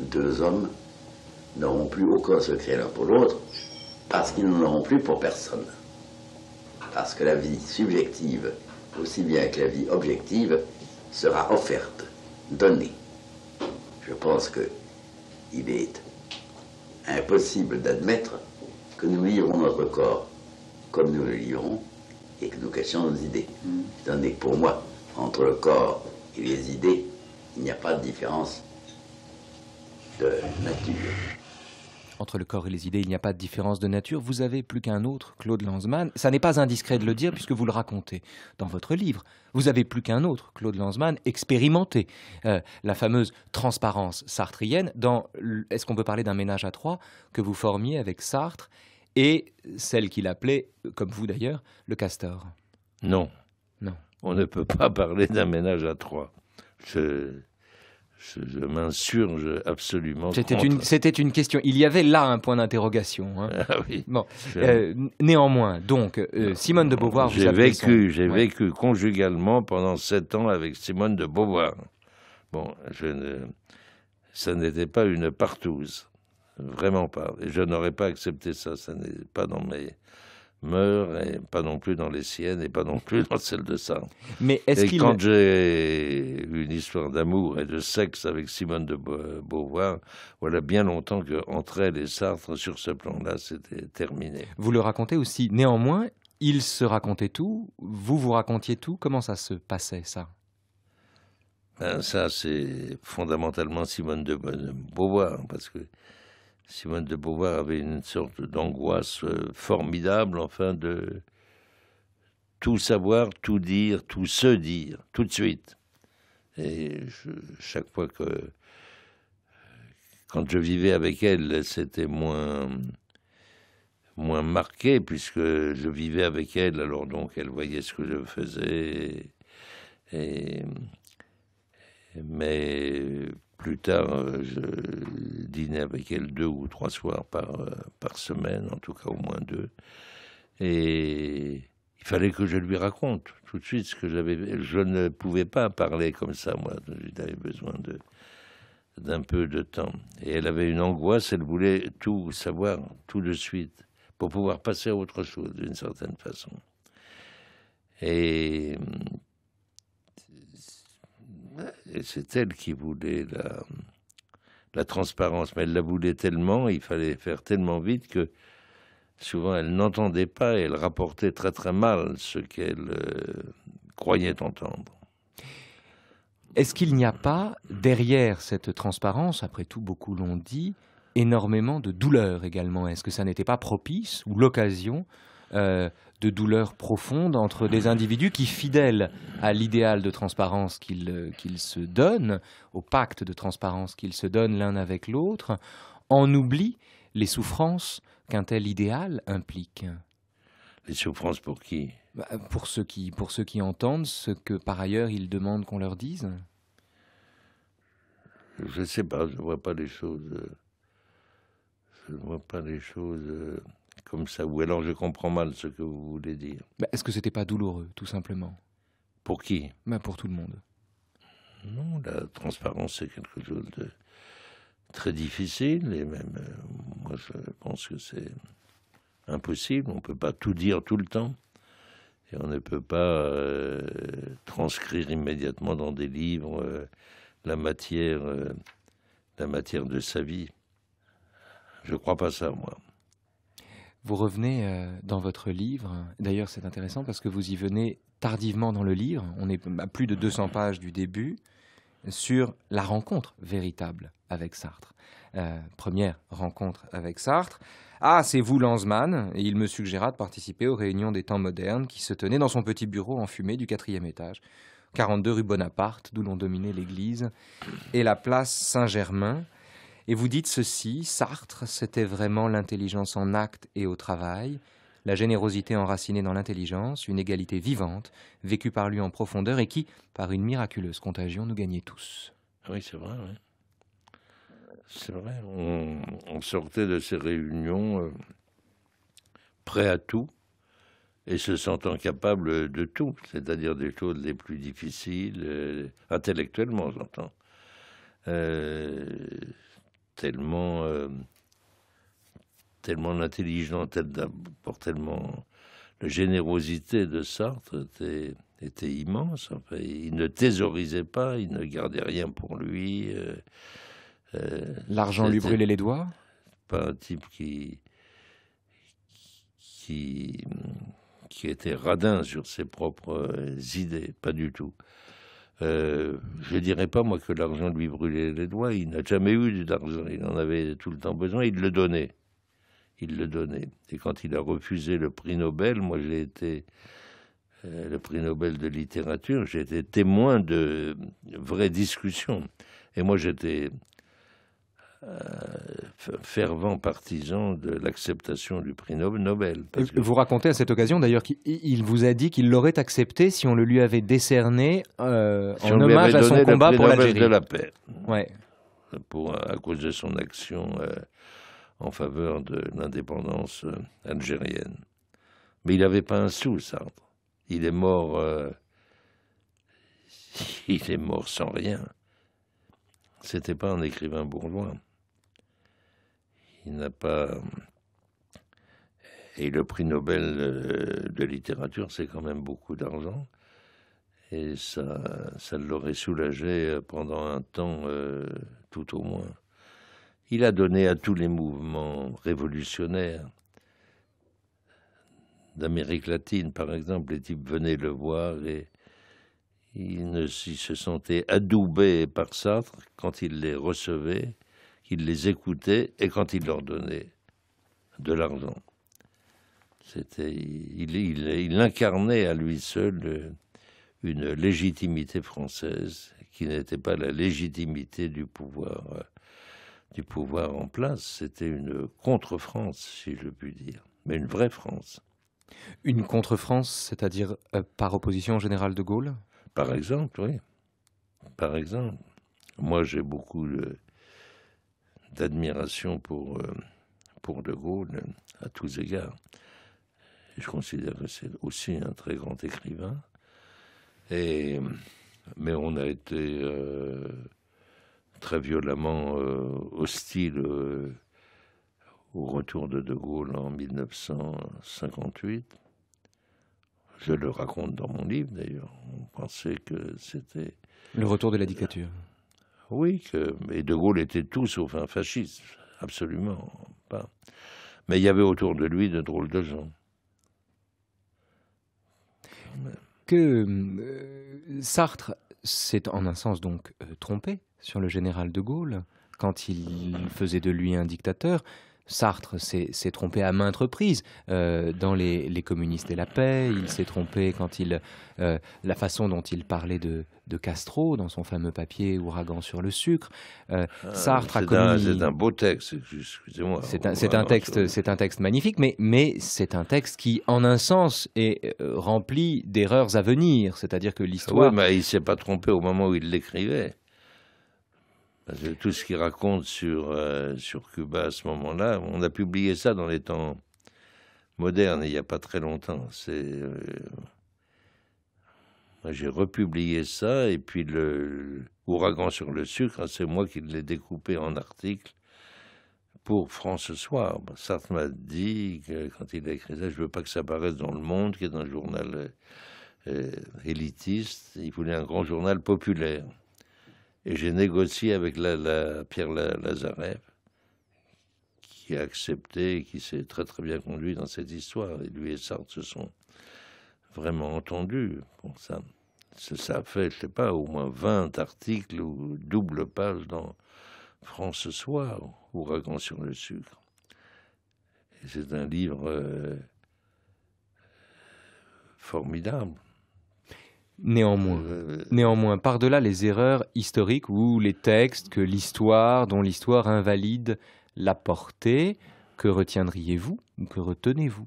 où deux hommes n'auront plus aucun secret l'un pour l'autre, parce qu'ils n'en auront plus pour personne. Parce que la vie subjective, aussi bien que la vie objective, sera offerte, donnée. Je pense que il est impossible d'admettre que nous lirons notre corps comme nous le lirons et que nous cachions nos idées. à mm. Tandis que pour moi, entre le corps et les idées, il n'y a pas de différence de nature. Entre le corps et les idées, il n'y a pas de différence de nature. Vous avez plus qu'un autre, Claude Lanzmann. Ça n'est pas indiscret de le dire puisque vous le racontez dans votre livre. Vous avez plus qu'un autre, Claude Lanzmann, expérimenté euh, la fameuse transparence sartrienne. Dans est-ce qu'on peut parler d'un ménage à trois que vous formiez avec Sartre et celle qu'il appelait, comme vous d'ailleurs, le castor Non. Non. On ne peut pas parler d'un ménage à trois. Je je, m'insurge absolument. C'était une, question. Il y avait là un point d'interrogation. Hein. Ah euh, néanmoins, donc, euh, Simone de Beauvoir. J'ai vécu, j'ai vécu conjugalement pendant sept ans avec Simone de Beauvoir. Bon, ça n'était pas une partouze, vraiment pas. Et je n'aurais pas accepté ça. Ça n'est pas dans mes meurt, et pas non plus dans les siennes, et pas non plus dans celle de Sartre. Mais est-ce qu'il... quand j'ai eu une histoire d'amour et de sexe avec Simone de Beauvoir, voilà bien longtemps qu'entre elle et Sartre, sur ce plan-là, c'était terminé. Vous le racontez aussi. Néanmoins, il se racontait tout, vous vous racontiez tout. Comment ça se passait, ça ben, Ça, c'est fondamentalement Simone de Beauvoir, parce que Simone de Beauvoir avait une sorte d'angoisse euh, formidable, enfin, de tout savoir, tout dire, tout se dire, tout de suite. Et chaque fois que. Quand je vivais avec elle, c'était moins moins marqué puisque je vivais avec elle, alors donc elle voyait ce que je faisais. et mais plus tard, euh, je dînais avec elle deux ou trois soirs par, euh, par semaine, en tout cas au moins deux. Et il fallait que je lui raconte tout de suite ce que j'avais. Je ne pouvais pas parler comme ça, moi. J'avais besoin de d'un peu de temps. Et elle avait une angoisse, elle voulait tout savoir tout de suite pour pouvoir passer à autre chose d'une certaine façon. Et c'est elle qui voulait la, transparence, mais elle la voulait tellement, il fallait faire tellement vite que souvent elle n'entendait pas et elle rapportait très très mal ce qu'elle euh, croyait entendre. Est-ce qu'il n'y a pas, derrière cette transparence, après tout beaucoup l'ont dit, énormément de douleur également Est-ce que ça n'était pas propice ou l'occasion euh, de douleur profonde entre des individus qui, fidèles à l'idéal de transparence euh, qu'ils se donnent, au pacte de transparence qu'ils se donnent l'un avec l'autre, en oublient les souffrances qu'un tel idéal implique. Les souffrances pour qui bah, pour, ceux qui pour ceux qui entendent ce que par ailleurs ils demandent qu'on leur dise. Je ne sais pas, je ne vois pas les choses. Euh, je ne vois pas les choses comme ça, ou alors je comprends mal ce que vous voulez dire. Bah, est-ce que c'était pas douloureux, tout simplement Pour qui bah, Pour tout le monde. Non, la transparence, c'est quelque chose de très difficile, et même, euh, moi, je pense que c'est impossible. On ne peut pas tout dire tout le temps. Et on ne peut pas euh, transcrire immédiatement dans des livres euh, la matière, la matière de sa vie. Je ne crois pas ça, moi. Vous revenez euh, dans votre livre, d'ailleurs c'est intéressant parce que vous y venez tardivement dans le livre, on est à plus de 200 pages du début, sur la rencontre véritable avec Sartre. Euh, première rencontre avec Sartre. Ah, c'est vous Lanzmann, et il me suggéra de participer aux réunions des temps modernes qui se tenaient dans son petit bureau en fumée du quatrième étage, 42 rue Bonaparte, d'où l'on dominait l'église, et la place Saint-Germain. Et vous dites ceci, Sartre, c'était vraiment l'intelligence en acte et au travail, la générosité enracinée dans l'intelligence, une égalité vivante, vécue par lui en profondeur et qui, par une miraculeuse contagion, nous gagnait tous. Oui, c'est vrai, C'est vrai, on, sortait de ces réunions euh, prêts à tout et se sentant capable de tout, c'est-à-dire des choses les plus difficiles, euh, intellectuellement, j'entends. Euh, euh, tellement, intelligent, tellement tellement la générosité de Sartre était, immense. il ne thésaurisait pas, il ne gardait rien pour lui. Euh, euh, L'argent lui brûlait les doigts. Pas un type qui, qui qui était radin sur ses propres idées, pas du tout. Euh, je ne dirais pas, moi, que l'argent lui brûlait les doigts. Il n'a jamais eu d'argent. Il en avait tout le temps besoin. Il le donnait. Il le donnait. Et quand il a refusé le prix Nobel, moi, j'ai été. Euh, le prix Nobel de littérature, j'ai été témoin de vraies discussions. Et moi, j'étais euh, fervent partisan de l'acceptation du prix Nobel. Euh, vous racontez à cette occasion d'ailleurs qu'il vous a dit qu'il l'aurait accepté si on le lui avait décerné euh, en hommage à son combat pour l'Algérie. de la paix. Ouais. Pour, à cause de son action en faveur de l'indépendance algérienne. Mais il n'avait pas un sou, ça Il est mort. il est mort sans rien. C'était pas un écrivain bourgeois. Il n'a pas. Euh, et le prix Nobel euh, de littérature, c'est quand même beaucoup d'argent. Et ça, ça l'aurait soulagé pendant un temps, euh, tout au moins. Il a donné à tous les mouvements révolutionnaires d'Amérique latine, par exemple. Les types venaient le voir et ils ne s'y se sentaient adoubés par Sartre quand il les recevait qu'il les écoutait et quand il leur donnait de l'argent. C'était, il, incarnait à lui seul euh, une légitimité française qui n'était pas la légitimité du pouvoir, euh, du pouvoir en place. C'était une contre-France, si je puis dire, mais une vraie France. Une contre-France, c'est-à-dire euh, par opposition au général de Gaulle Par exemple, oui. Par exemple. Moi, j'ai beaucoup d'admiration pour, euh, pour De Gaulle à tous égards. Je considère que c'est aussi un très grand écrivain. Et, mais on a été euh, très violemment euh, hostile au retour de De Gaulle en 1958. Je le raconte dans mon livre d'ailleurs. On pensait que c'était. Le retour de la dictature oui, que, et De Gaulle était tout sauf un fasciste, absolument pas. Mais il y avait autour de lui de drôles de gens. Que euh, Sartre s'est en un sens donc euh, trompé sur le général de Gaulle quand il faisait de lui un dictateur, Sartre s'est trompé à maintes reprises euh, dans les, communistes et la paix. Il s'est trompé quand il euh, la façon dont il parlait de, Castro dans son fameux papier Ouragan sur le sucre. Ah, euh, Sartre a commis. C'est un beau texte, excusez-moi. C'est un, texte, magnifique, mais, c'est un texte qui, en un sens, est rempli d'erreurs à venir. C'est-à-dire que l'histoire. Oui, mais il s'est pas trompé au moment où il l'écrivait tout ce qu'il raconte sur, euh, sur Cuba à ce moment-là, on a publié ça dans les temps modernes, il n'y a pas très longtemps. C'est, euh, j'ai republié ça, et puis le, Ouragan sur le sucre, c'est moi qui l'ai découpé en articles pour France Soir. Sartre m'a dit, que, quand il a écrit ça, je veux pas que ça paraisse dans Le Monde, qui est un journal euh, élitiste. Il voulait un grand journal populaire. Et j'ai négocié avec la, Pierre Lazarev, qui a accepté, qui s'est très très bien conduit dans cette histoire. Et lui et Sartre se sont vraiment entendus pour ça. Ça fait, je sais pas, au moins 20 articles ou double page dans France Soir, ou Ragon sur le sucre. Et c'est un livre euh, formidable euh, Néanmoins, par-delà les erreurs historiques ou les textes que l'histoire, dont l'histoire invalide la portée, que retiendriez-vous ou que retenez-vous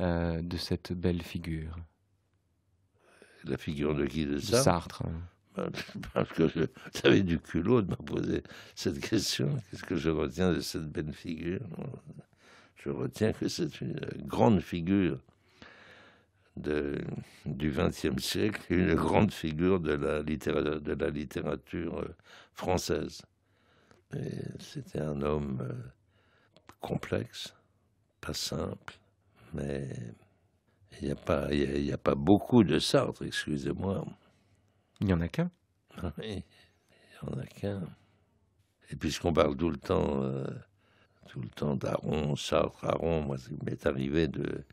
euh, de cette belle figure La figure de qui De Sartre, Parce ben, que j'avais du culot de me poser cette question. Qu'est-ce que je retiens de cette belle figure Je retiens que c'est une grande figure du XXe siècle, une grande figure de la, littérature, de la littérature euh, française. C'était un homme euh, complexe, pas simple, mais il n'y a, pas, a pas beaucoup de Sartre, excusez-moi. Il n'y en a qu'un. Ah oui, il n'y en a qu'un. Et puisqu'on parle tout le temps, euh, tout le temps d'Aron, Sartre, Aron, moi, il m'est arrivé de,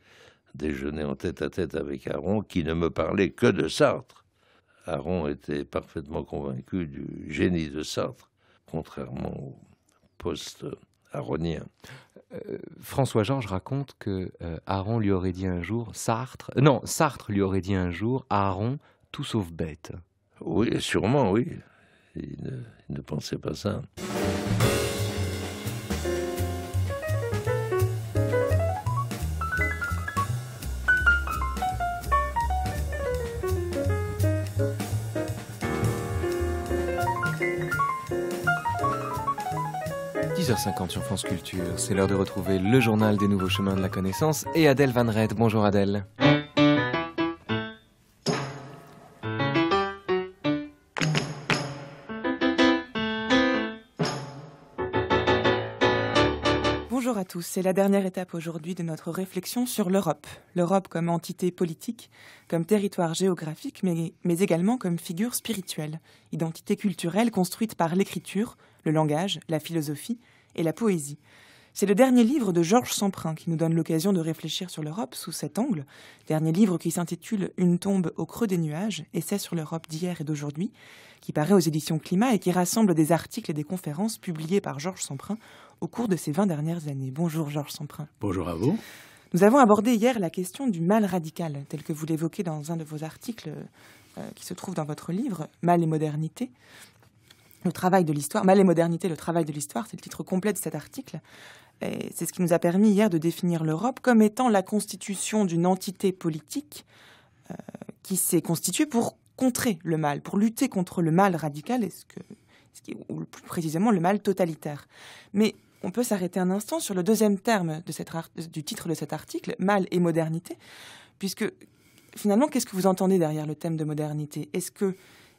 déjeuner en tête à tête avec Aaron qui ne me parlait que de Sartre. Aaron était parfaitement convaincu du génie de Sartre, contrairement au poste aronien. Euh, François-Georges raconte que Aaron euh, lui aurait dit un jour Sartre, euh, non, Sartre lui aurait dit un jour Aaron tout sauf bête. Oui, sûrement, oui. il ne pensait pas ça. 50 sur France Culture, c'est l'heure de retrouver le journal des nouveaux chemins de la connaissance et Adèle Van Red. Bonjour Adèle. Bonjour à tous, c'est la dernière étape aujourd'hui de notre réflexion sur l'Europe. L'Europe comme entité politique, comme territoire géographique, mais, mais également comme figure spirituelle, identité culturelle construite par l'écriture, le langage, la philosophie et la poésie. C'est le dernier livre de Georges Samprin qui nous donne l'occasion de réfléchir sur l'Europe sous cet angle. Dernier livre qui s'intitule Une tombe au creux des nuages, essai sur l'Europe d'hier et d'aujourd'hui, qui paraît aux éditions Climat et qui rassemble des articles et des conférences publiées par Georges Samprin au cours de ces 20 dernières années. Bonjour Georges Samprin. Bonjour à vous. Nous avons abordé hier la question du mal radical, tel que vous l'évoquez dans un de vos articles euh, qui se trouve dans votre livre, Mal et modernité, le travail de l'histoire, Mal et modernité, le travail de l'histoire, c'est le titre complet de cet article. c'est ce qui nous a permis hier de définir l'Europe comme étant la constitution d'une entité politique euh, qui s'est constituée pour contrer le mal, pour lutter contre le mal radical, ce que, ou plus précisément le mal totalitaire. Mais on peut s'arrêter un instant sur le deuxième terme du titre de cet article, mal et modernité, puisque finalement, qu'est-ce que vous entendez derrière le thème de modernité Est-ce que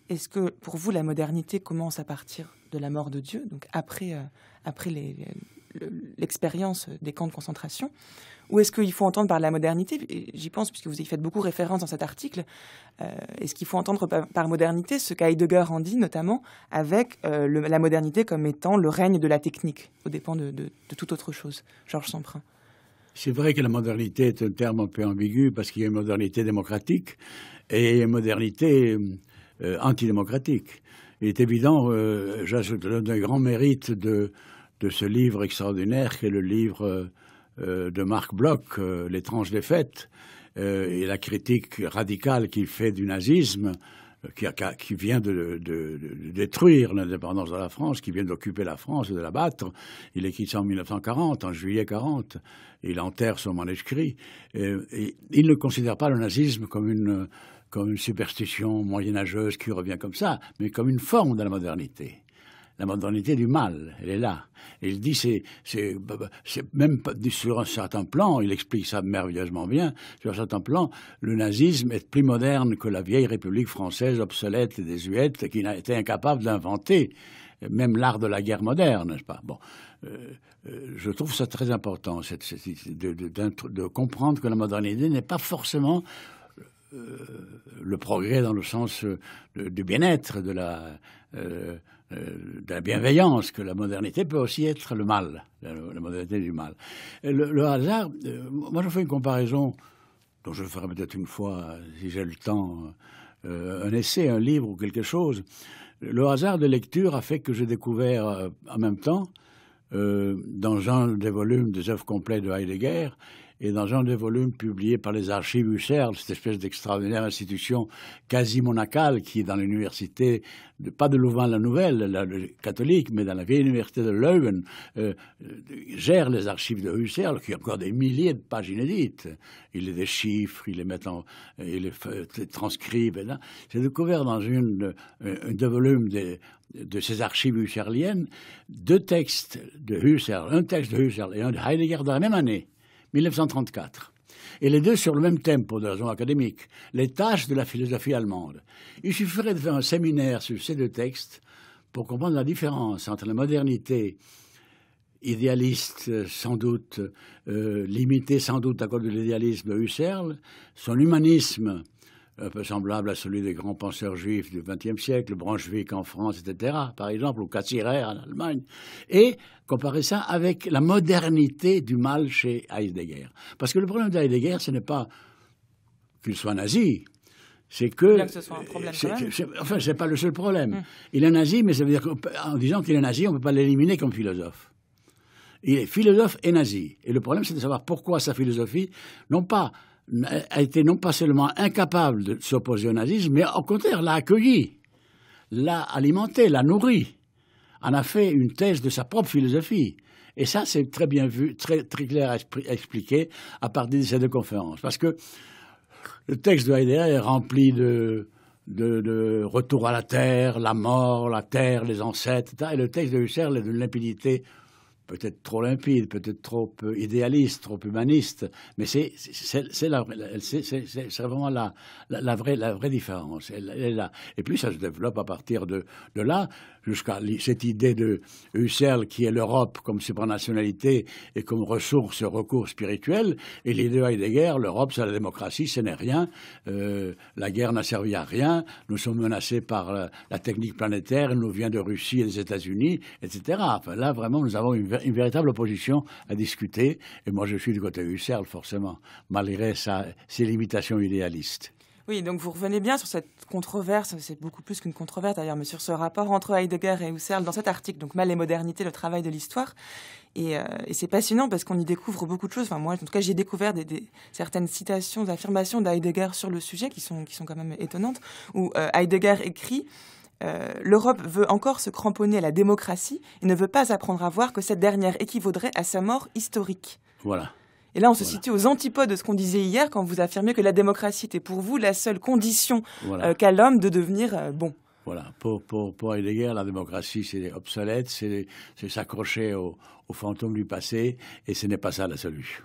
est-ce que pour vous, la modernité commence à partir de la mort de Dieu, donc après, euh, l'expérience des camps de concentration Ou est-ce qu'il faut entendre par la modernité, j'y pense puisque vous y faites beaucoup référence dans cet article, euh, est-ce qu'il faut entendre par, modernité ce qu'Heidegger en dit notamment avec euh, la modernité comme étant le règne de la technique, au dépend de, de toute autre chose Georges Semprin. C'est vrai que la modernité est un terme un peu ambigu parce qu'il y a une modernité démocratique et une modernité anti euh, antidémocratique. Il est évident, euh, j'ajoute, d'un grand mérite de, ce livre extraordinaire qui est le livre euh, de Marc Bloch, L'étrange défaite, et la critique radicale qu'il fait du nazisme, qui, vient de, détruire l'indépendance de la France, qui vient d'occuper la France et de la battre. Il écrit ça en 1940, en juillet 40. Il enterre son manuscrit. et il ne considère pas le nazisme comme une comme une superstition moyenâgeuse qui revient comme ça, mais comme une forme de la modernité. La modernité du mal, elle est là. Et il dit, c'est, même sur un certain plan, il explique ça merveilleusement bien, sur un certain plan, le nazisme est plus moderne que la vieille République française obsolète et désuète qui n'a été incapable d'inventer même l'art de la guerre moderne, n'est-ce pas Bon, euh, euh, je trouve ça très important, de, de comprendre que la modernité n'est pas forcément euh, le progrès dans le sens euh, du bien-être, de la, euh, de bienveillance, que la modernité peut aussi être le mal, la, modernité du mal. Le, hasard, moi je fais une comparaison dont je ferai peut-être une fois, si j'ai le temps, un essai, un livre ou quelque chose. Le hasard de lecture a fait que j'ai découvert en même temps, dans un des volumes des œuvres complètes de Heidegger, et dans un des volumes publiés par les archives Husserl, cette espèce d'extraordinaire institution quasi monacale qui est dans l'université, pas de Louvain-la-Nouvelle, la, catholique, mais dans la vieille université de Leuven, euh, gère les archives de Husserl, qui a encore des milliers de pages inédites. Il les déchiffre, il les met en, il les transcrit. C'est découvert dans une, euh, un deux volumes de, de ces archives husserliennes deux textes de Husserl, un texte de Husserl et un de Heidegger dans la même année. 1934. Et les deux sur le même thème pour la raisons académique, les tâches de la philosophie allemande. Il suffirait de faire un séminaire sur ces deux textes pour comprendre la différence entre la modernité idéaliste sans doute, euh, limitée sans doute à cause de l'idéalisme de Husserl, son humanisme un peu semblable à celui des grands penseurs juifs du XXe siècle, Branchwick en France, etc., par exemple, ou Katsirer en Allemagne, et comparer ça avec la modernité du mal chez Heidegger. Parce que le problème de d'Heidegger, ce n'est pas qu'il soit nazi, c'est que, que ce soit enfin pas le seul problème. Hum. Il est nazi, mais ça veut dire qu'en disant qu'il est nazi, on ne peut pas l'éliminer comme philosophe. Il est philosophe et nazi. Et le problème, c'est de savoir pourquoi sa philosophie, non pas a été non pas seulement incapable de s'opposer au nazisme, mais au contraire l'a accueilli, l'a alimenté, l'a nourri, en a fait une thèse de sa propre philosophie. Et ça, c'est très bien vu, très, très clair à expliquer à partir de ces deux conférences. Parce que le texte de Heidegger est rempli de, retour à la terre, la mort, la terre, les ancêtres, Et le texte de Husserl est de limpidité peut-être trop limpide, peut-être trop idéaliste, trop humaniste, mais c'est vraiment la, la, vraie, la vraie différence. Elle, elle est là. Et puis ça se développe à partir de, de là jusqu'à cette idée de Husserl qui est l'Europe comme supranationalité et comme ressource, recours spirituel, et l'idée de Heidegger, l'Europe c'est la démocratie, ce n'est rien, euh, la guerre n'a servi à rien, nous sommes menacés par la, technique planétaire, nous vient de Russie et des États-Unis, etc. là vraiment nous avons une, une, véritable opposition à discuter, et moi je suis du côté Husserl forcément, malgré sa, ses limitations idéalistes. Oui, donc vous revenez bien sur cette controverse, c'est beaucoup plus qu'une controverse d'ailleurs, mais sur ce rapport entre Heidegger et Husserl dans cet article, donc Mal et modernité, le travail de l'histoire. Et, euh, c'est passionnant parce qu'on y découvre beaucoup de choses. Enfin, moi, en tout cas, j'ai découvert certaines citations, affirmations d'Heidegger sur le sujet qui sont, quand même étonnantes, où euh, Heidegger écrit euh, l'Europe veut encore se cramponner à la démocratie et ne veut pas apprendre à voir que cette dernière équivaudrait à sa mort historique. Voilà. Et là, on se situe aux antipodes de ce qu'on disait hier quand vous affirmez que la démocratie était pour vous la seule condition qu'à euh, qu'a l'homme de devenir euh, bon. Voilà, pour, pour, pour Heidegger, la démocratie, c'est obsolète, c'est s'accrocher aux au fantômes du passé, et ce n'est pas ça la solution.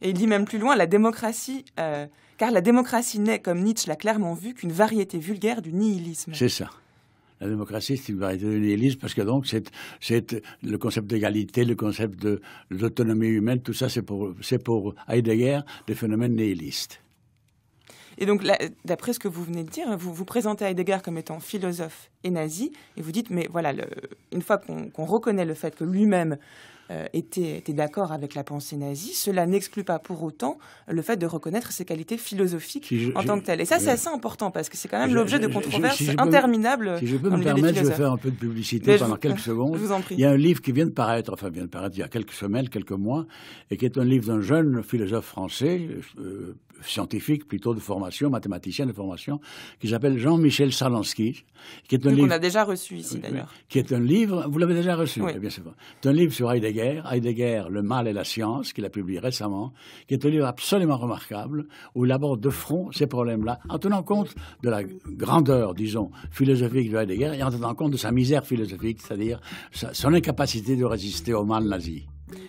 Et il dit même plus loin, la démocratie, euh, car la démocratie n'est, comme Nietzsche l'a clairement vu, qu'une variété vulgaire du nihilisme. C'est ça la démocratie, c'est une variété de nihilisme, parce que donc, c'est le concept d'égalité, le concept de l'autonomie humaine, tout ça, c'est pour, Heidegger des phénomènes nihilistes. Et donc, d'après ce que vous venez de dire, vous vous présentez Heidegger comme étant philosophe et nazi, et vous dites, mais voilà, une fois qu'on reconnaît le fait que lui-même euh, était, d'accord avec la pensée nazie, cela n'exclut pas pour autant le fait de reconnaître ses qualités philosophiques en tant que telles. Et ça, c'est assez important parce que c'est quand même l'objet de controverses interminables. Si je peux me permettre, je vais faire un peu de publicité pendant quelques secondes. Il y a un livre qui vient de paraître, enfin vient de paraître il y a quelques semaines, quelques mois, et qui est un livre d'un jeune philosophe français. Euh, scientifique, plutôt de formation, mathématicien de formation, qui s'appelle Jean-Michel Salansky, qui est un livre... qu'on a déjà reçu ici, d'ailleurs. Qui est un livre... Vous l'avez déjà reçu eh c'est un livre sur Heidegger, Heidegger, Le mal et la science, qu'il a publié récemment, qui est un livre absolument remarquable, où il aborde de front ces problèmes-là, en tenant compte de la grandeur, disons, philosophique de Heidegger, et en tenant compte de sa misère philosophique, c'est-à-dire son incapacité de résister au mal nazi.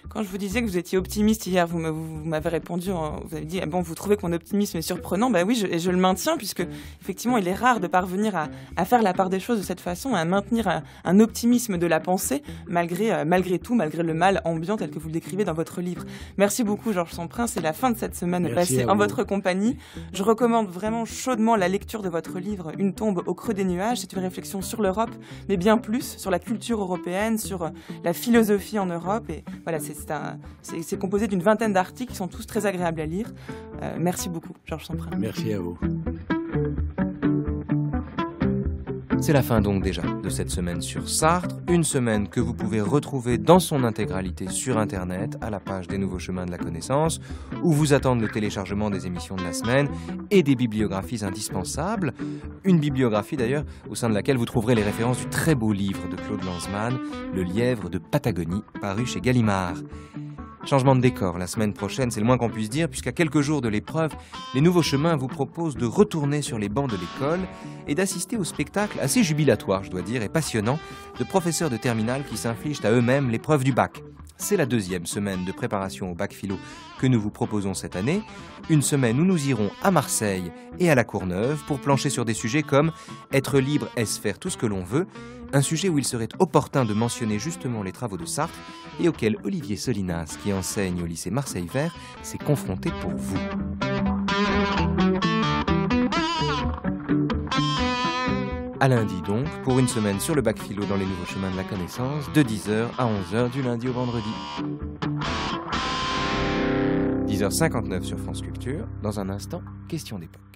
Quand je vous disais que vous étiez optimiste hier, vous m'avez répondu, vous avez dit, ah bon, vous trouvez que mon optimisme est surprenant, bah oui, je, je le maintiens, puisque effectivement, il est rare de parvenir à, faire la part des choses de cette façon, à maintenir un, optimisme de la pensée, malgré, euh, malgré tout, malgré le mal ambiant tel que vous le décrivez dans votre livre. Merci beaucoup, Georges Samprin, c'est la fin de cette semaine passée en votre compagnie. Je recommande vraiment chaudement la lecture de votre livre, Une tombe au creux des nuages, c'est une réflexion sur l'Europe, mais bien plus, sur la culture européenne, sur euh, la philosophie en Europe, voilà, c'est composé d'une vingtaine d'articles qui sont tous très agréables à lire. Euh, merci beaucoup, Georges Semprin. Merci à vous. C'est la fin donc déjà de cette semaine sur Sartre, une semaine que vous pouvez retrouver dans son intégralité sur Internet à la page des nouveaux chemins de la connaissance, où vous attendent le téléchargement des émissions de la semaine et des bibliographies indispensables, une bibliographie d'ailleurs au sein de laquelle vous trouverez les références du très beau livre de Claude Lanzmann, Le lièvre de Patagonie, paru chez Gallimard. Changement de décor, la semaine prochaine, c'est le moins qu'on puisse dire, puisqu'à quelques jours de l'épreuve, les nouveaux chemins vous proposent de retourner sur les bancs de l'école et d'assister au spectacle assez jubilatoire, je dois dire, et passionnant, de professeurs de terminale qui s'infligent à eux-mêmes l'épreuve du bac. C'est la deuxième semaine de préparation au bac philo que nous vous proposons cette année, une semaine où nous irons à Marseille et à La Courneuve pour plancher sur des sujets comme Être libre, est-ce faire tout ce que l'on veut un sujet où il serait opportun de mentionner justement les travaux de Sartre et auquel Olivier Solinas, qui enseigne au lycée Marseille-Vert, s'est confronté pour vous. à lundi donc, pour une semaine sur le bac philo dans les nouveaux chemins de la connaissance, de 10h à 11h du lundi au vendredi. 10h59 sur France Culture, dans un instant, question d'époque.